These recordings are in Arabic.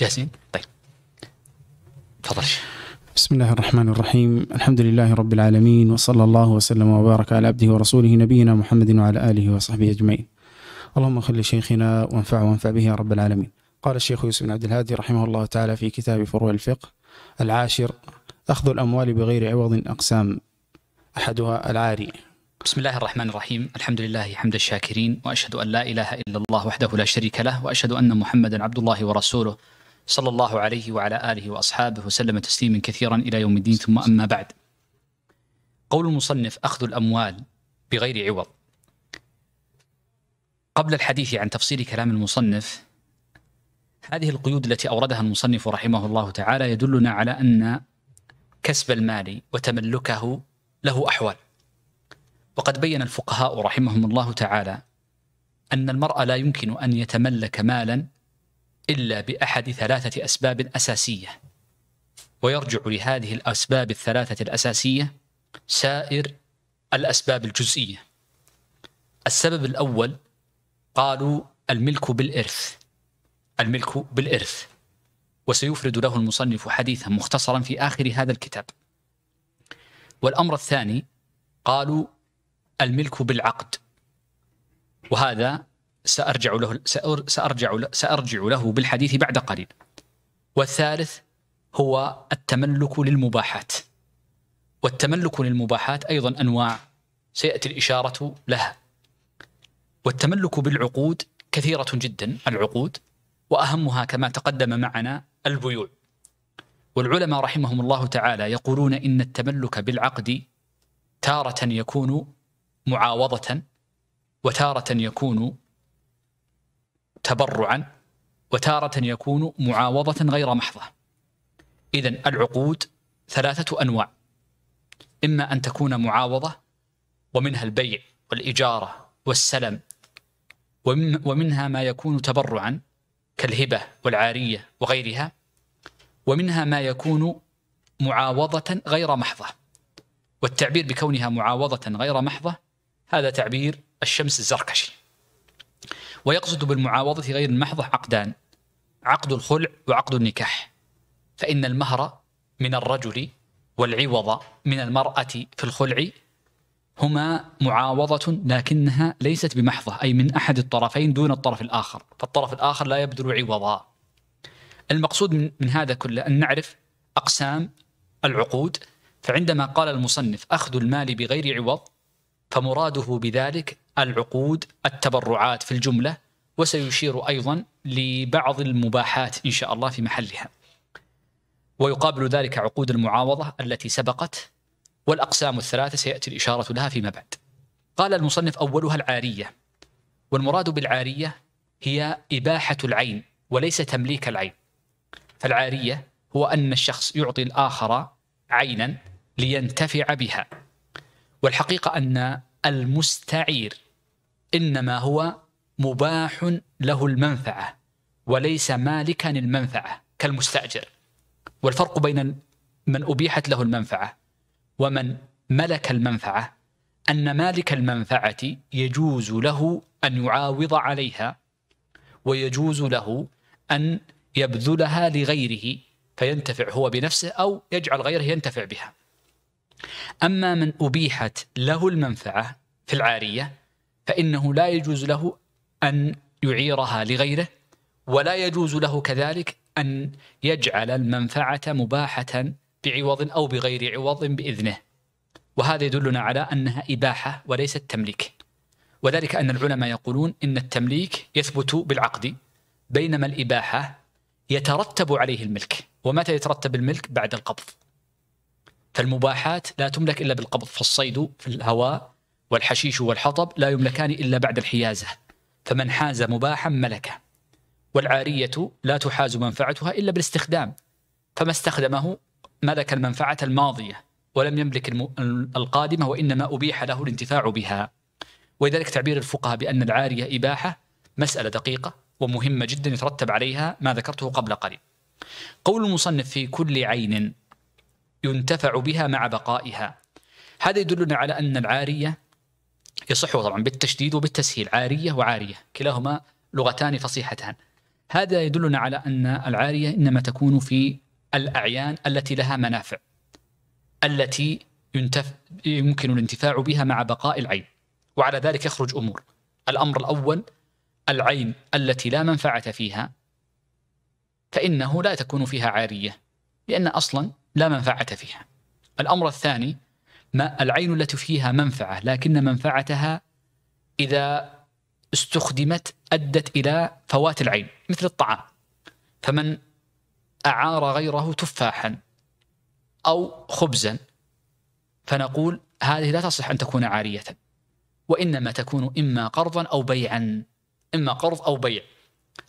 جاهزين؟ طيب تفضل بسم الله الرحمن الرحيم الحمد لله رب العالمين وصلى الله وسلم وبارك على عبده ورسوله نبينا محمد وعلى آله وصحبه أجمعين اللهم خل شيخنا وانفع وانفع به يا رب العالمين قال الشيخ يوسف بن عبد الهادي رحمه الله تعالى في كتاب فروع الفقه العاشر أخذ الأموال بغير عوض أقسام أحدها العاري بسم الله الرحمن الرحيم الحمد لله حمد الشاكرين وأشهد أن لا إله إلا الله وحده لا شريك له وأشهد أن محمدا عبد الله ورسوله صلى الله عليه وعلى آله وأصحابه وسلم تسليما كثيرا إلى يوم الدين ثم أما بعد قول المصنف أخذ الأموال بغير عوض قبل الحديث عن تفصيل كلام المصنف هذه القيود التي أوردها المصنف رحمه الله تعالى يدلنا على أن كسب المال وتملكه له أحوال وقد بين الفقهاء رحمهم الله تعالى أن المرأة لا يمكن أن يتملك مالا إلا بأحد ثلاثة أسباب أساسية ويرجع لهذه الأسباب الثلاثة الأساسية سائر الأسباب الجزئية السبب الأول قالوا الملك بالإرث الملك بالإرث وسيفرد له المصنف حديثا مختصرا في آخر هذا الكتاب والأمر الثاني قالوا الملك بالعقد وهذا سأرجع له سأرجع له سأرجع له بالحديث بعد قليل. والثالث هو التملك للمباحات. والتملك للمباحات أيضا أنواع سيأتي الإشارة لها. والتملك بالعقود كثيرة جدا العقود وأهمها كما تقدم معنا البيوع. والعلماء رحمهم الله تعالى يقولون إن التملك بالعقد تارة يكون معاوضة وتارة يكون تبرعا وتارة يكون معاوضة غير محضة إذا العقود ثلاثة أنواع إما أن تكون معاوضة ومنها البيع والإجارة والسلم ومنها ما يكون تبرعا كالهبة والعارية وغيرها ومنها ما يكون معاوضة غير محضة والتعبير بكونها معاوضة غير محضة هذا تعبير الشمس الزركشي ويقصد بالمعاوضة غير المحضة عقدان عقد الخلع وعقد النكاح فإن المهر من الرجل والعوض من المرأة في الخلع هما معاوضة لكنها ليست بمحضة أي من أحد الطرفين دون الطرف الآخر فالطرف الآخر لا يبذل عوضا المقصود من هذا كله أن نعرف أقسام العقود فعندما قال المصنف أخذ المال بغير عوض فمراده بذلك العقود التبرعات في الجملة وسيشير أيضا لبعض المباحات إن شاء الله في محلها ويقابل ذلك عقود المعاوضة التي سبقت والأقسام الثلاثة سيأتي الإشارة لها فيما بعد قال المصنف أولها العارية والمراد بالعارية هي إباحة العين وليس تمليك العين فالعارية هو أن الشخص يعطي الآخر عينا لينتفع بها والحقيقة أن المستعير انما هو مباح له المنفعه وليس مالكا المنفعه كالمستاجر والفرق بين من ابيحت له المنفعه ومن ملك المنفعه ان مالك المنفعه يجوز له ان يعاوض عليها ويجوز له ان يبذلها لغيره فينتفع هو بنفسه او يجعل غيره ينتفع بها. اما من ابيحت له المنفعه في العاريه فإنه لا يجوز له أن يعيرها لغيره ولا يجوز له كذلك أن يجعل المنفعة مباحة بعوض أو بغير عوض بإذنه وهذا يدلنا على أنها إباحة وليست تمليك وذلك أن العلماء يقولون إن التمليك يثبت بالعقد بينما الإباحة يترتب عليه الملك ومتى يترتب الملك بعد القبض فالمباحات لا تملك إلا بالقبض فالصيد في الهواء والحشيش والحطب لا يملكان إلا بعد الحيازة فمن حاز مباحا ملكه والعارية لا تحاز منفعتها إلا بالاستخدام فما استخدمه ملك المنفعة الماضية ولم يملك القادمة وإنما أبيح له الانتفاع بها ولذلك تعبير الفقهاء بأن العارية إباحة مسألة دقيقة ومهمة جدا يترتب عليها ما ذكرته قبل قليل قول المصنف في كل عين ينتفع بها مع بقائها هذا يدلنا على أن العارية يصح طبعا بالتشديد وبالتسهيل عارية وعارية كلاهما لغتان فصيحتان هذا يدلنا على أن العارية إنما تكون في الأعيان التي لها منافع التي ينتف... يمكن الانتفاع بها مع بقاء العين وعلى ذلك يخرج أمور الأمر الأول العين التي لا منفعة فيها فإنه لا تكون فيها عارية لأن أصلا لا منفعة فيها الأمر الثاني ما العين التي فيها منفعة لكن منفعتها إذا استخدمت أدت إلى فوات العين مثل الطعام فمن أعار غيره تفاحا أو خبزا فنقول هذه لا تصح أن تكون عارية وإنما تكون إما قرضا أو بيعا إما قرض أو بيع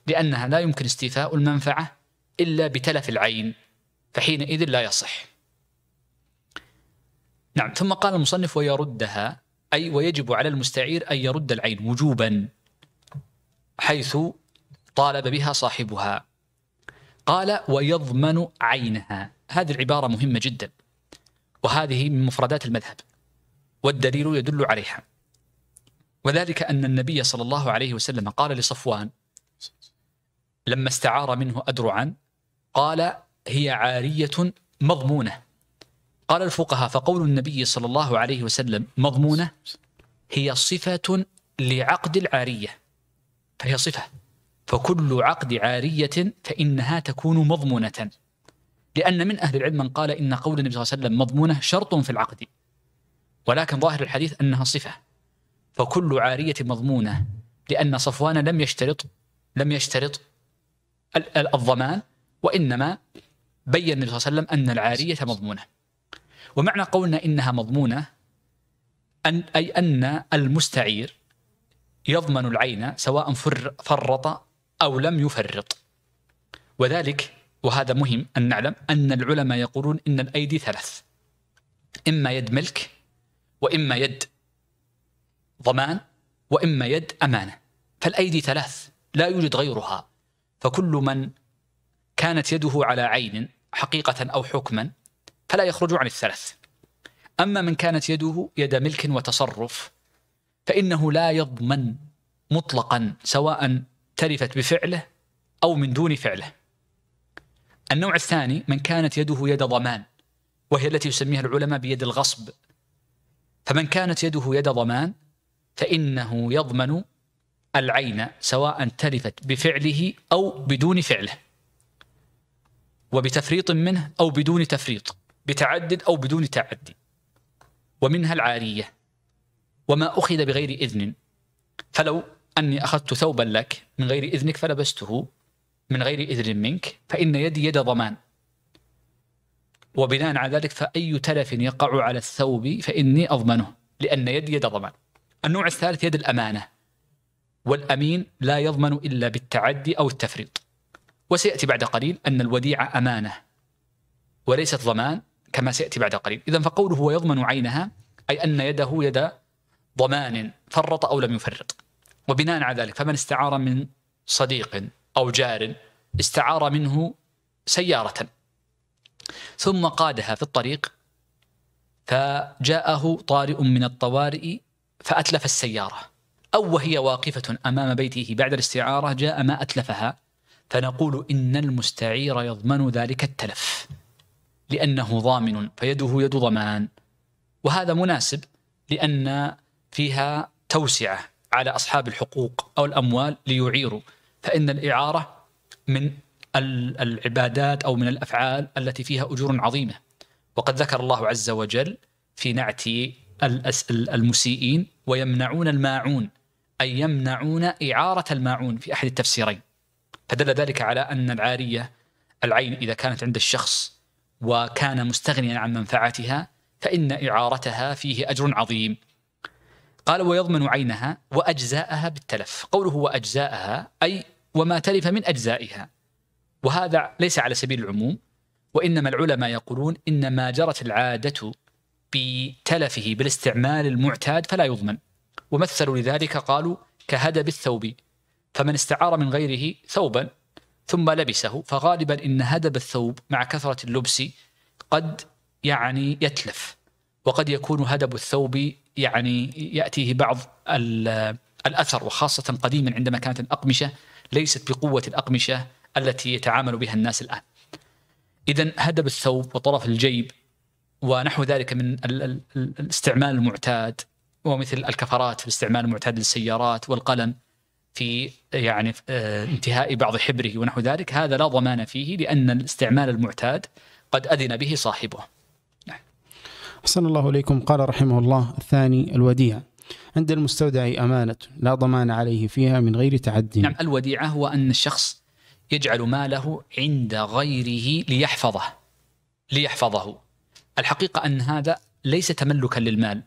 لأنها لا يمكن استيفاء المنفعة إلا بتلف العين فحينئذ لا يصح نعم ثم قال المصنف ويردها أي ويجب على المستعير أن يرد العين وجوبا حيث طالب بها صاحبها قال ويضمن عينها هذه العبارة مهمة جدا وهذه من مفردات المذهب والدليل يدل عليها وذلك أن النبي صلى الله عليه وسلم قال لصفوان لما استعار منه أدرعا قال هي عارية مضمونة قال الفقهاء فقول النبي صلى الله عليه وسلم مضمونة هي صفة لعقد العارية فهي صفة فكل عقد عارية فإنها تكون مضمونة لأن من أهل العلم من قال إن قول النبي صلى الله عليه وسلم مضمونة شرط في العقد ولكن ظاهر الحديث أنها صفة فكل عارية مضمونة لأن صفوان لم يشترط لم يشترط الضمان وإنما بين النبي صلى الله عليه وسلم أن العارية مضمونة ومعنى قولنا انها مضمونه ان اي ان المستعير يضمن العين سواء فرط او لم يفرط وذلك وهذا مهم ان نعلم ان العلماء يقولون ان الايدي ثلاث اما يد ملك واما يد ضمان واما يد امانه فالايدي ثلاث لا يوجد غيرها فكل من كانت يده على عين حقيقه او حكما فلا يخرج عن الثلاث أما من كانت يده يد ملك وتصرف فإنه لا يضمن مطلقا سواء تلفت بفعله أو من دون فعله النوع الثاني من كانت يده يد ضمان وهي التي يسميها العلماء بيد الغصب فمن كانت يده يد ضمان فإنه يضمن العين سواء تلفت بفعله أو بدون فعله وبتفريط منه أو بدون تفريط بتعدد أو بدون تعدي ومنها العارية وما أخذ بغير إذن فلو أني أخذت ثوبا لك من غير إذنك فلبسته من غير إذن منك فإن يدي يد ضمان وبناء على ذلك فأي تلف يقع على الثوب فإني أضمنه لأن يدي يد ضمان النوع الثالث يد الأمانة والأمين لا يضمن إلا بالتعدي أو التفريط وسيأتي بعد قليل أن الوديعة أمانة وليست ضمان كما سياتي بعد قليل اذا فقوله ويضمن عينها اي ان يده يد ضمان فرط او لم يفرط وبناء على ذلك فمن استعار من صديق او جار استعار منه سياره ثم قادها في الطريق فجاءه طارئ من الطوارئ فاتلف السياره او وهي واقفه امام بيته بعد الاستعاره جاء ما اتلفها فنقول ان المستعير يضمن ذلك التلف لأنه ضامن فيده يد ضمان وهذا مناسب لأن فيها توسعة على أصحاب الحقوق أو الأموال ليعيروا فإن الإعارة من العبادات أو من الأفعال التي فيها أجور عظيمة وقد ذكر الله عز وجل في نعت المسيئين ويمنعون الماعون أي يمنعون إعارة الماعون في أحد التفسيرين فدل ذلك على أن العارية العين إذا كانت عند الشخص وكان مستغنيا عن منفعتها فإن إعارتها فيه أجر عظيم قال ويضمن عينها وأجزاءها بالتلف قوله وأجزاءها أي وما تلف من أجزائها وهذا ليس على سبيل العموم وإنما العلماء يقولون إن ما جرت العادة بتلفه بالاستعمال المعتاد فلا يضمن ومثلوا لذلك قالوا كهدب الثوب فمن استعار من غيره ثوبا ثم لبسه فغالبا إن هدب الثوب مع كثرة اللبس قد يعني يتلف وقد يكون هدب الثوب يعني يأتيه بعض الأثر وخاصة قديما عندما كانت الأقمشة ليست بقوة الأقمشة التي يتعامل بها الناس الآن إذا هدب الثوب وطرف الجيب ونحو ذلك من الاستعمال المعتاد ومثل الكفرات في الاستعمال المعتاد للسيارات والقلم في يعني آه، انتهاء بعض حبره ونحو ذلك هذا لا ضمان فيه لأن الاستعمال المعتاد قد أذن به صاحبه نعم. أحسن الله إليكم قال رحمه الله الثاني الوديعة عند المستودع أمانة لا ضمان عليه فيها من غير تعدي نعم الوديعة هو أن الشخص يجعل ماله عند غيره ليحفظه ليحفظه الحقيقة أن هذا ليس تملكا للمال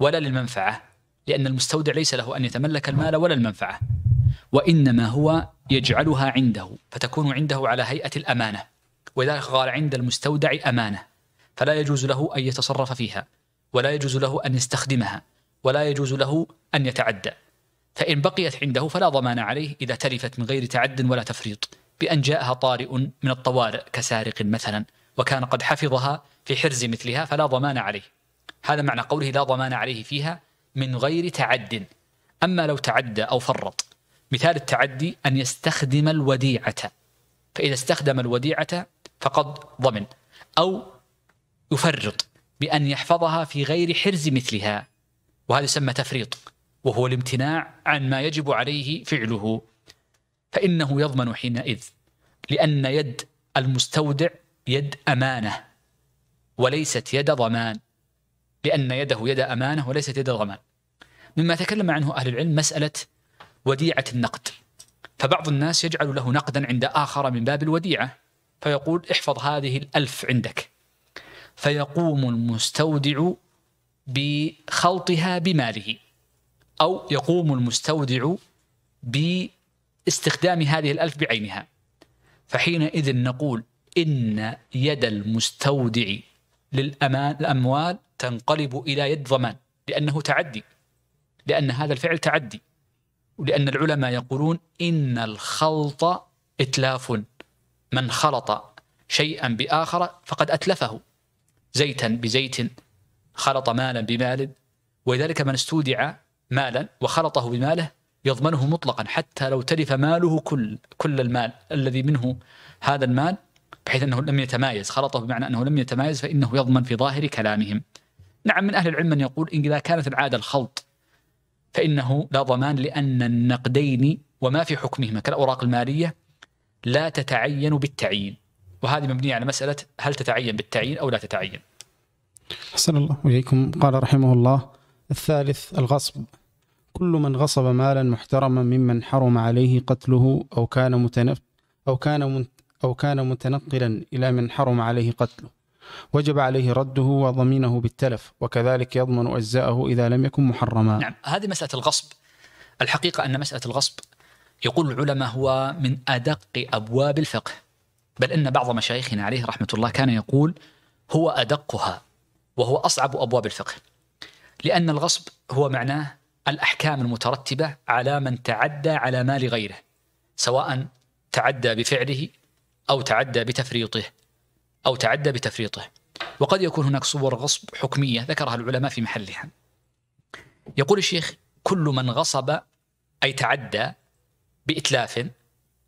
ولا للمنفعة لأن المستودع ليس له أن يتملك المال ولا المنفعة وإنما هو يجعلها عنده فتكون عنده على هيئة الأمانة ولذلك قال عند المستودع أمانة فلا يجوز له أن يتصرف فيها ولا يجوز له أن يستخدمها ولا يجوز له أن يتعدى فإن بقيت عنده فلا ضمان عليه إذا تلفت من غير تعد ولا تفريط بأن جاءها طارئ من الطوارئ كسارق مثلا وكان قد حفظها في حرز مثلها فلا ضمان عليه هذا معنى قوله لا ضمان عليه فيها من غير تعد أما لو تعدى أو فرط مثال التعدي أن يستخدم الوديعة فإذا استخدم الوديعة فقد ضمن أو يفرط بأن يحفظها في غير حرز مثلها وهذا يسمى تفريط وهو الامتناع عن ما يجب عليه فعله فإنه يضمن حينئذ لأن يد المستودع يد أمانة وليست يد ضمان لأن يده يد أمانة وليست يد غمان مما تكلم عنه أهل العلم مسألة وديعة النقد فبعض الناس يجعل له نقدا عند آخر من باب الوديعة فيقول احفظ هذه الألف عندك فيقوم المستودع بخلطها بماله أو يقوم المستودع باستخدام هذه الألف بعينها فحينئذ نقول إن يد المستودع للأموال تنقلب إلى يد ضمان لأنه تعدي لأن هذا الفعل تعدي ولأن العلماء يقولون إن الخلط إتلاف من خلط شيئا بآخر فقد أتلفه زيتا بزيت خلط مالا بمال ولذلك من استودع مالا وخلطه بماله يضمنه مطلقا حتى لو تلف ماله كل كل المال الذي منه هذا المال بحيث انه لم يتمايز خلطه بمعنى انه لم يتمايز فانه يضمن في ظاهر كلامهم نعم من أهل العلم من يقول إن إذا كانت العادة الخلط فإنه لا ضمان لأن النقدين وما في حكمهما كالأوراق المالية لا تتعين بالتعيين وهذه مبنية على مسألة هل تتعين بالتعيين أو لا تتعين أحسن الله إليكم قال رحمه الله الثالث الغصب كل من غصب مالا محترما ممن حرم عليه قتله أو كان متنف أو كان أو كان متنقلا إلى من حرم عليه قتله وجب عليه رده وضمينه بالتلف وكذلك يضمن أجزاءه إذا لم يكن محرما نعم هذه مسألة الغصب الحقيقة أن مسألة الغصب يقول العلماء هو من أدق أبواب الفقه بل إن بعض مشايخنا عليه رحمة الله كان يقول هو أدقها وهو أصعب أبواب الفقه لأن الغصب هو معناه الأحكام المترتبة على من تعدى على مال غيره سواء تعدى بفعله أو تعدى بتفريطه أو تعدى بتفريطه وقد يكون هناك صور غصب حكمية ذكرها العلماء في محلها يقول الشيخ كل من غصب أي تعدى بإتلاف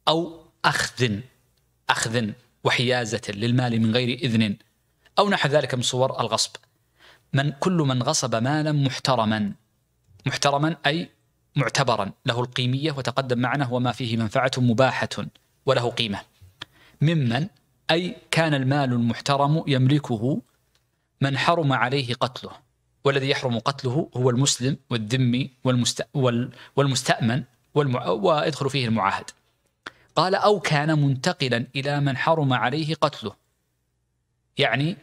أو أخذ أخذ وحيازة للمال من غير إذن أو نحو ذلك من صور الغصب من كل من غصب مالا محترما محترما أي معتبرا له القيمية وتقدم معنا وما فيه منفعة مباحة وله قيمة ممن أي كان المال المحترم يملكه من حرم عليه قتله والذي يحرم قتله هو المسلم والذمي والمست... وال... والمستأمن والمع... ويدخل فيه المعاهد قال أو كان منتقلا إلى من حرم عليه قتله يعني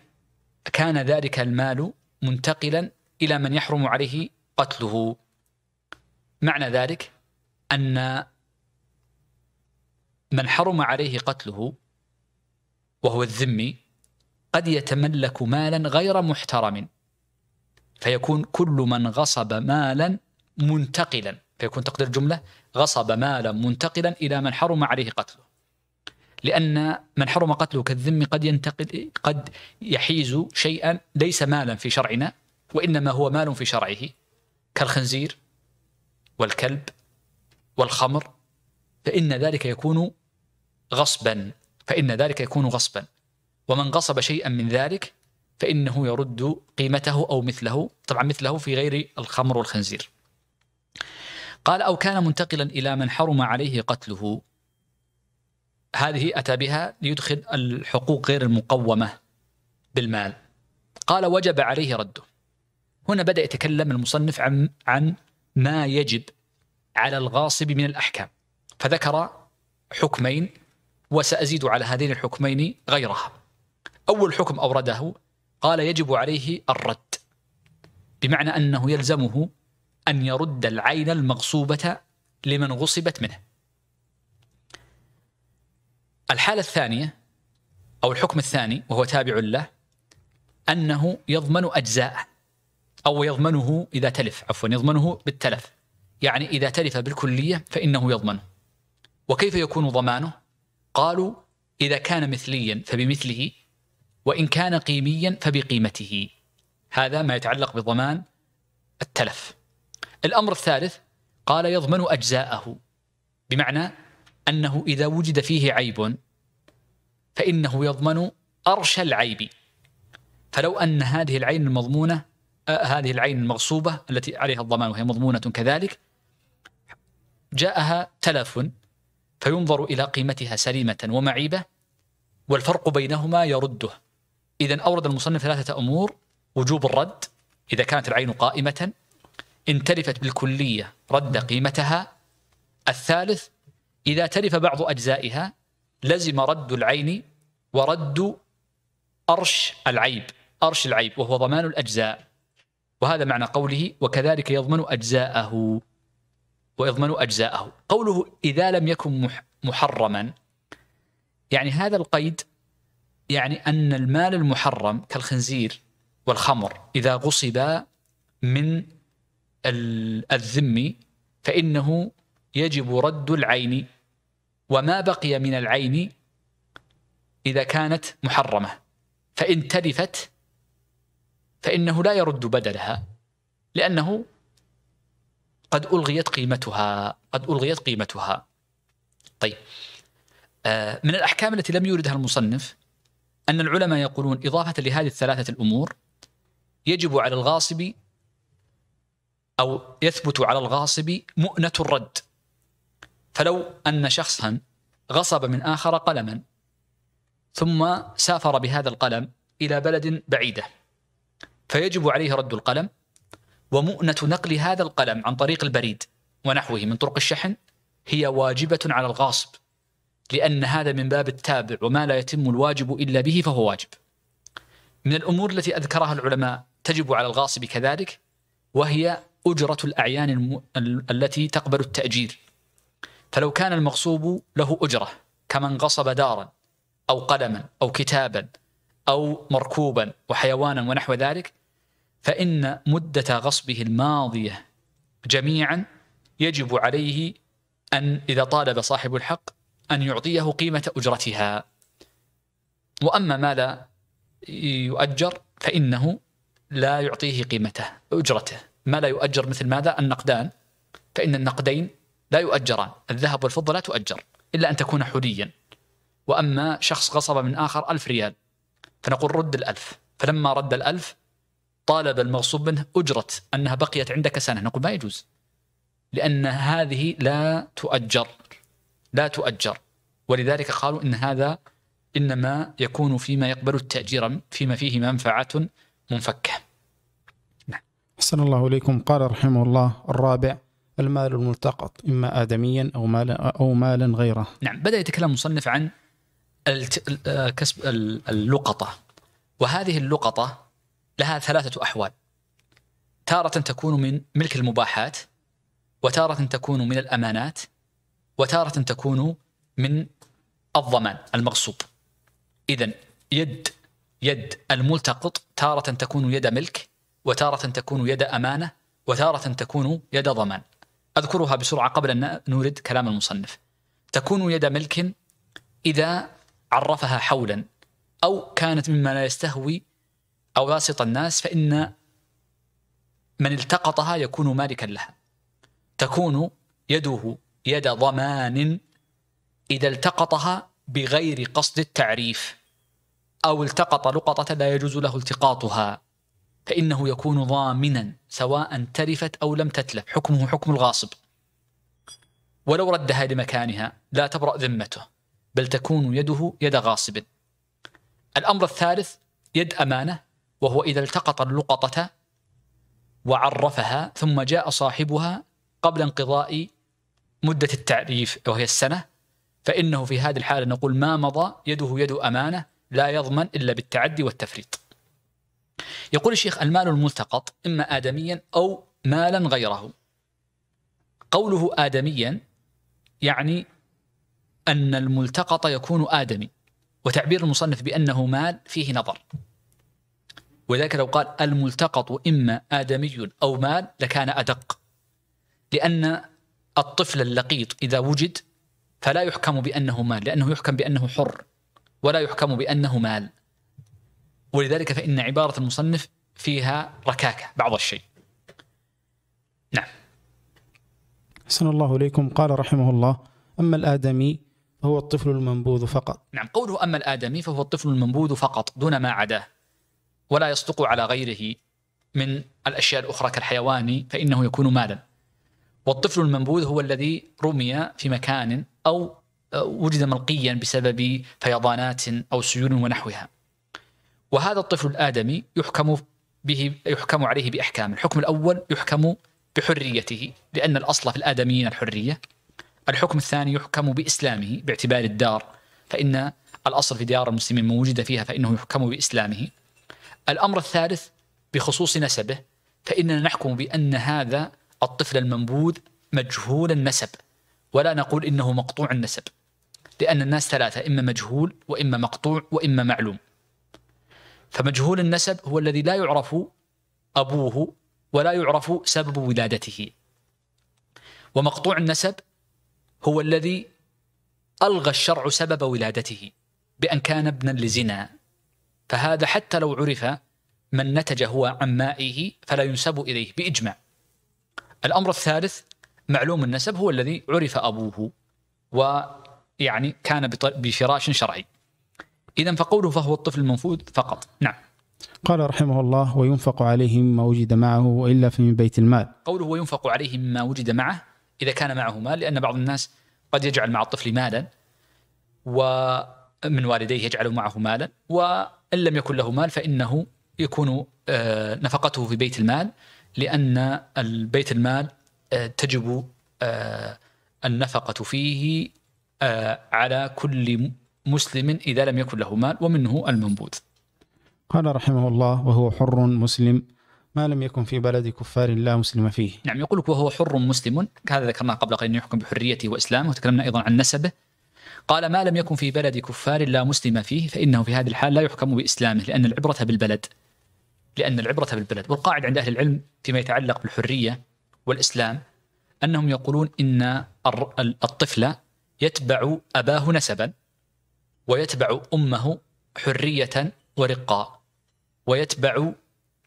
كان ذلك المال منتقلا إلى من يحرم عليه قتله معنى ذلك أن من حرم عليه قتله وهو الذمي قد يتملك مالا غير محترم فيكون كل من غصب مالا منتقلا فيكون تقدير الجملة غصب مالا منتقلا إلى من حرم عليه قتله لأن من حرم قتله كالذم قد ينتقل قد يحيز شيئا ليس مالا في شرعنا وإنما هو مال في شرعه كالخنزير والكلب والخمر فإن ذلك يكون غصبا فإن ذلك يكون غصبا ومن غصب شيئا من ذلك فإنه يرد قيمته أو مثله طبعا مثله في غير الخمر والخنزير قال أو كان منتقلا إلى من حرم عليه قتله هذه أتى بها ليدخل الحقوق غير المقومة بالمال قال وجب عليه رده هنا بدأ يتكلم المصنف عن عن ما يجب على الغاصب من الأحكام فذكر حكمين وسأزيد على هذين الحكمين غيرها أول حكم أورده قال يجب عليه الرد بمعنى أنه يلزمه أن يرد العين المغصوبة لمن غصبت منه الحالة الثانية أو الحكم الثاني وهو تابع له أنه يضمن أجزاءه أو يضمنه إذا تلف عفوا يضمنه بالتلف يعني إذا تلف بالكلية فإنه يضمنه وكيف يكون ضمانه قالوا إذا كان مثليا فبمثله وإن كان قيميا فبقيمته هذا ما يتعلق بضمان التلف الأمر الثالث قال يضمن أجزاءه بمعنى أنه إذا وجد فيه عيب فإنه يضمن أرشى العيب فلو أن هذه العين المضمونة آه، هذه العين المغصوبة التي عليها الضمان وهي مضمونة كذلك جاءها تلف فينظر إلى قيمتها سليمة ومعيبة والفرق بينهما يرده إذا أورد المصنف ثلاثة أمور وجوب الرد إذا كانت العين قائمة إن تلفت بالكلية رد قيمتها الثالث إذا تلف بعض أجزائها لزم رد العين ورد أرش العيب أرش العيب وهو ضمان الأجزاء وهذا معنى قوله وكذلك يضمن أجزاءه ويضمن أجزاءه قوله إذا لم يكن محرما يعني هذا القيد يعني أن المال المحرم كالخنزير والخمر إذا غصب من الذم فإنه يجب رد العين وما بقي من العين إذا كانت محرمة فإن تلفت فإنه لا يرد بدلها لأنه قد ألغيت قيمتها قد ألغيت قيمتها طيب آه، من الأحكام التي لم يوردها المصنف أن العلماء يقولون إضافة لهذه الثلاثة الأمور يجب على الغاصب أو يثبت على الغاصب مؤنة الرد فلو أن شخصا غصب من آخر قلما ثم سافر بهذا القلم إلى بلد بعيدة فيجب عليه رد القلم ومؤنة نقل هذا القلم عن طريق البريد ونحوه من طرق الشحن هي واجبة على الغاصب لأن هذا من باب التابع وما لا يتم الواجب إلا به فهو واجب من الأمور التي أذكرها العلماء تجب على الغاصب كذلك وهي أجرة الأعيان الم... التي تقبل التأجير فلو كان المغصوب له أجرة كمن غصب دارا أو قلما أو كتابا أو مركوبا وحيوانا ونحو ذلك فإن مدة غصبه الماضية جميعا يجب عليه أن إذا طالب صاحب الحق أن يعطيه قيمة أجرتها وأما ما لا يؤجر فإنه لا يعطيه قيمته أجرته ما لا يؤجر مثل ماذا النقدان فإن النقدين لا يؤجران الذهب والفضة لا تؤجر إلا أن تكون حليا وأما شخص غصب من آخر ألف ريال فنقول رد الألف فلما رد الألف طالب المغصوب منه أجرة أنها بقيت عندك سنة نقول ما يجوز لأن هذه لا تؤجر لا تؤجر ولذلك قالوا إن هذا إنما يكون فيما يقبل التأجير فيما فيه منفعة منفكة نعم. أحسن الله إليكم قال رحمه الله الرابع المال الملتقط إما آدميا أو مالا أو مالا غيره نعم بدأ يتكلم مصنف عن آه، كسب اللقطة وهذه اللقطة لها ثلاثة أحوال تارة تكون من ملك المباحات وتارة تكون من الأمانات وتارة تكون من الضمان المغصوب إذا يد يد الملتقط تارة تكون يد ملك وتارة تكون يد أمانة وتارة تكون يد ضمان أذكرها بسرعة قبل أن نورد كلام المصنف تكون يد ملك إذا عرفها حولا أو كانت مما لا يستهوي أو راسط الناس فإن من التقطها يكون مالكا لها تكون يده يد ضمان إذا التقطها بغير قصد التعريف أو التقط لقطة لا يجوز له التقاطها فإنه يكون ضامنا سواء تلفت أو لم تتلف حكمه حكم الغاصب ولو ردها لمكانها لا تبرأ ذمته بل تكون يده يد غاصب الأمر الثالث يد أمانة وهو إذا التقط اللقطة وعرفها ثم جاء صاحبها قبل انقضاء مدة التعريف وهي السنة فإنه في هذه الحالة نقول ما مضى يده يد أمانة لا يضمن إلا بالتعدي والتفريط يقول الشيخ المال الملتقط إما آدميا أو مالا غيره قوله آدميا يعني أن الملتقط يكون آدمي وتعبير المصنف بأنه مال فيه نظر ولذلك لو قال الملتقط إما آدمي أو مال لكان أدق لأن الطفل اللقيط إذا وجد فلا يحكم بأنه مال لأنه يحكم بأنه حر ولا يحكم بأنه مال ولذلك فإن عبارة المصنف فيها ركاكة بعض الشيء نعم أحسن الله إليكم قال رحمه الله أما الآدمي فهو الطفل المنبوذ فقط نعم قوله أما الآدمي فهو الطفل المنبوذ فقط دون ما عداه ولا يصدق على غيره من الأشياء الأخرى كالحيوان فإنه يكون مالا والطفل المنبوذ هو الذي رمي في مكان أو وجد ملقيا بسبب فيضانات أو سيول ونحوها وهذا الطفل الآدمي يحكم به يحكم عليه بأحكام الحكم الأول يحكم بحريته لأن الأصل في الآدميين الحرية الحكم الثاني يحكم بإسلامه باعتبار الدار فإن الأصل في ديار المسلمين من وجد فيها فإنه يحكم بإسلامه الأمر الثالث بخصوص نسبه فإننا نحكم بأن هذا الطفل المنبوذ مجهول النسب ولا نقول إنه مقطوع النسب لأن الناس ثلاثة إما مجهول وإما مقطوع وإما معلوم فمجهول النسب هو الذي لا يعرف أبوه ولا يعرف سبب ولادته ومقطوع النسب هو الذي ألغى الشرع سبب ولادته بأن كان ابنا لزنا فهذا حتى لو عرف من نتج هو عن مائه فلا ينسب إليه بإجماع الأمر الثالث معلوم النسب هو الذي عرف أبوه ويعني كان بفراش شرعي إذا فقوله فهو الطفل المنفوذ فقط نعم قال رحمه الله وينفق عليه مما وجد معه وإلا فمن بيت المال قوله وينفق عليه مما وجد معه إذا كان معه مال لأن بعض الناس قد يجعل مع الطفل مالا ومن والديه يجعل معه مالا إن لم يكن له مال فإنه يكون آه، نفقته في بيت المال لأن بيت المال آه، تجب آه، النفقة فيه على كل مسلم إذا لم يكن له مال ومنه المنبوذ قال رحمه الله وهو حر مسلم ما لم يكن في بلد كفار لا مسلم فيه نعم يقول لك وهو حر مسلم هذا ذكرناه قبل قليل يحكم بحريته وإسلامه وتكلمنا أيضا عن نسبه قال ما لم يكن في بلد كفار لا مسلم فيه فإنه في هذه الحال لا يحكم بإسلامه لأن العبرة بالبلد لأن العبرة بالبلد والقاعدة عند أهل العلم فيما يتعلق بالحرية والإسلام أنهم يقولون إن الطفل يتبع أباه نسبا ويتبع أمه حرية ورقاء ويتبع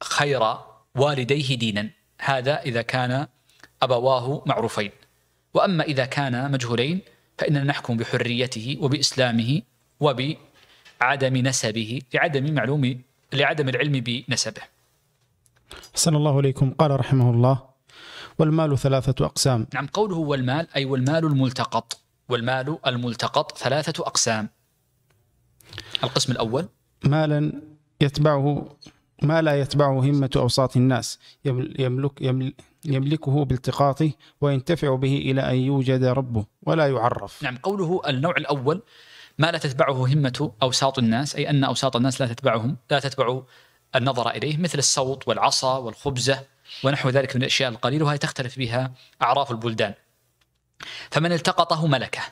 خير والديه دينا هذا إذا كان أبواه معروفين وأما إذا كان مجهولين فإننا نحكم بحريته وبإسلامه وبعدم نسبه لعدم معلوم لعدم العلم بنسبه أحسن الله إليكم قال رحمه الله والمال ثلاثة أقسام نعم قوله والمال أي والمال الملتقط والمال الملتقط ثلاثة أقسام القسم الأول مالا يتبعه ما لا يتبعه همة أوساط الناس يملك, يملك يملكه بالتقاطه وينتفع به إلى أن يوجد ربه ولا يعرف نعم قوله النوع الأول ما لا تتبعه همة أوساط الناس أي أن أوساط الناس لا تتبعهم لا تتبع النظر إليه مثل الصوت والعصا والخبزة ونحو ذلك من الأشياء القليلة وهي تختلف بها أعراف البلدان فمن التقطه ملكه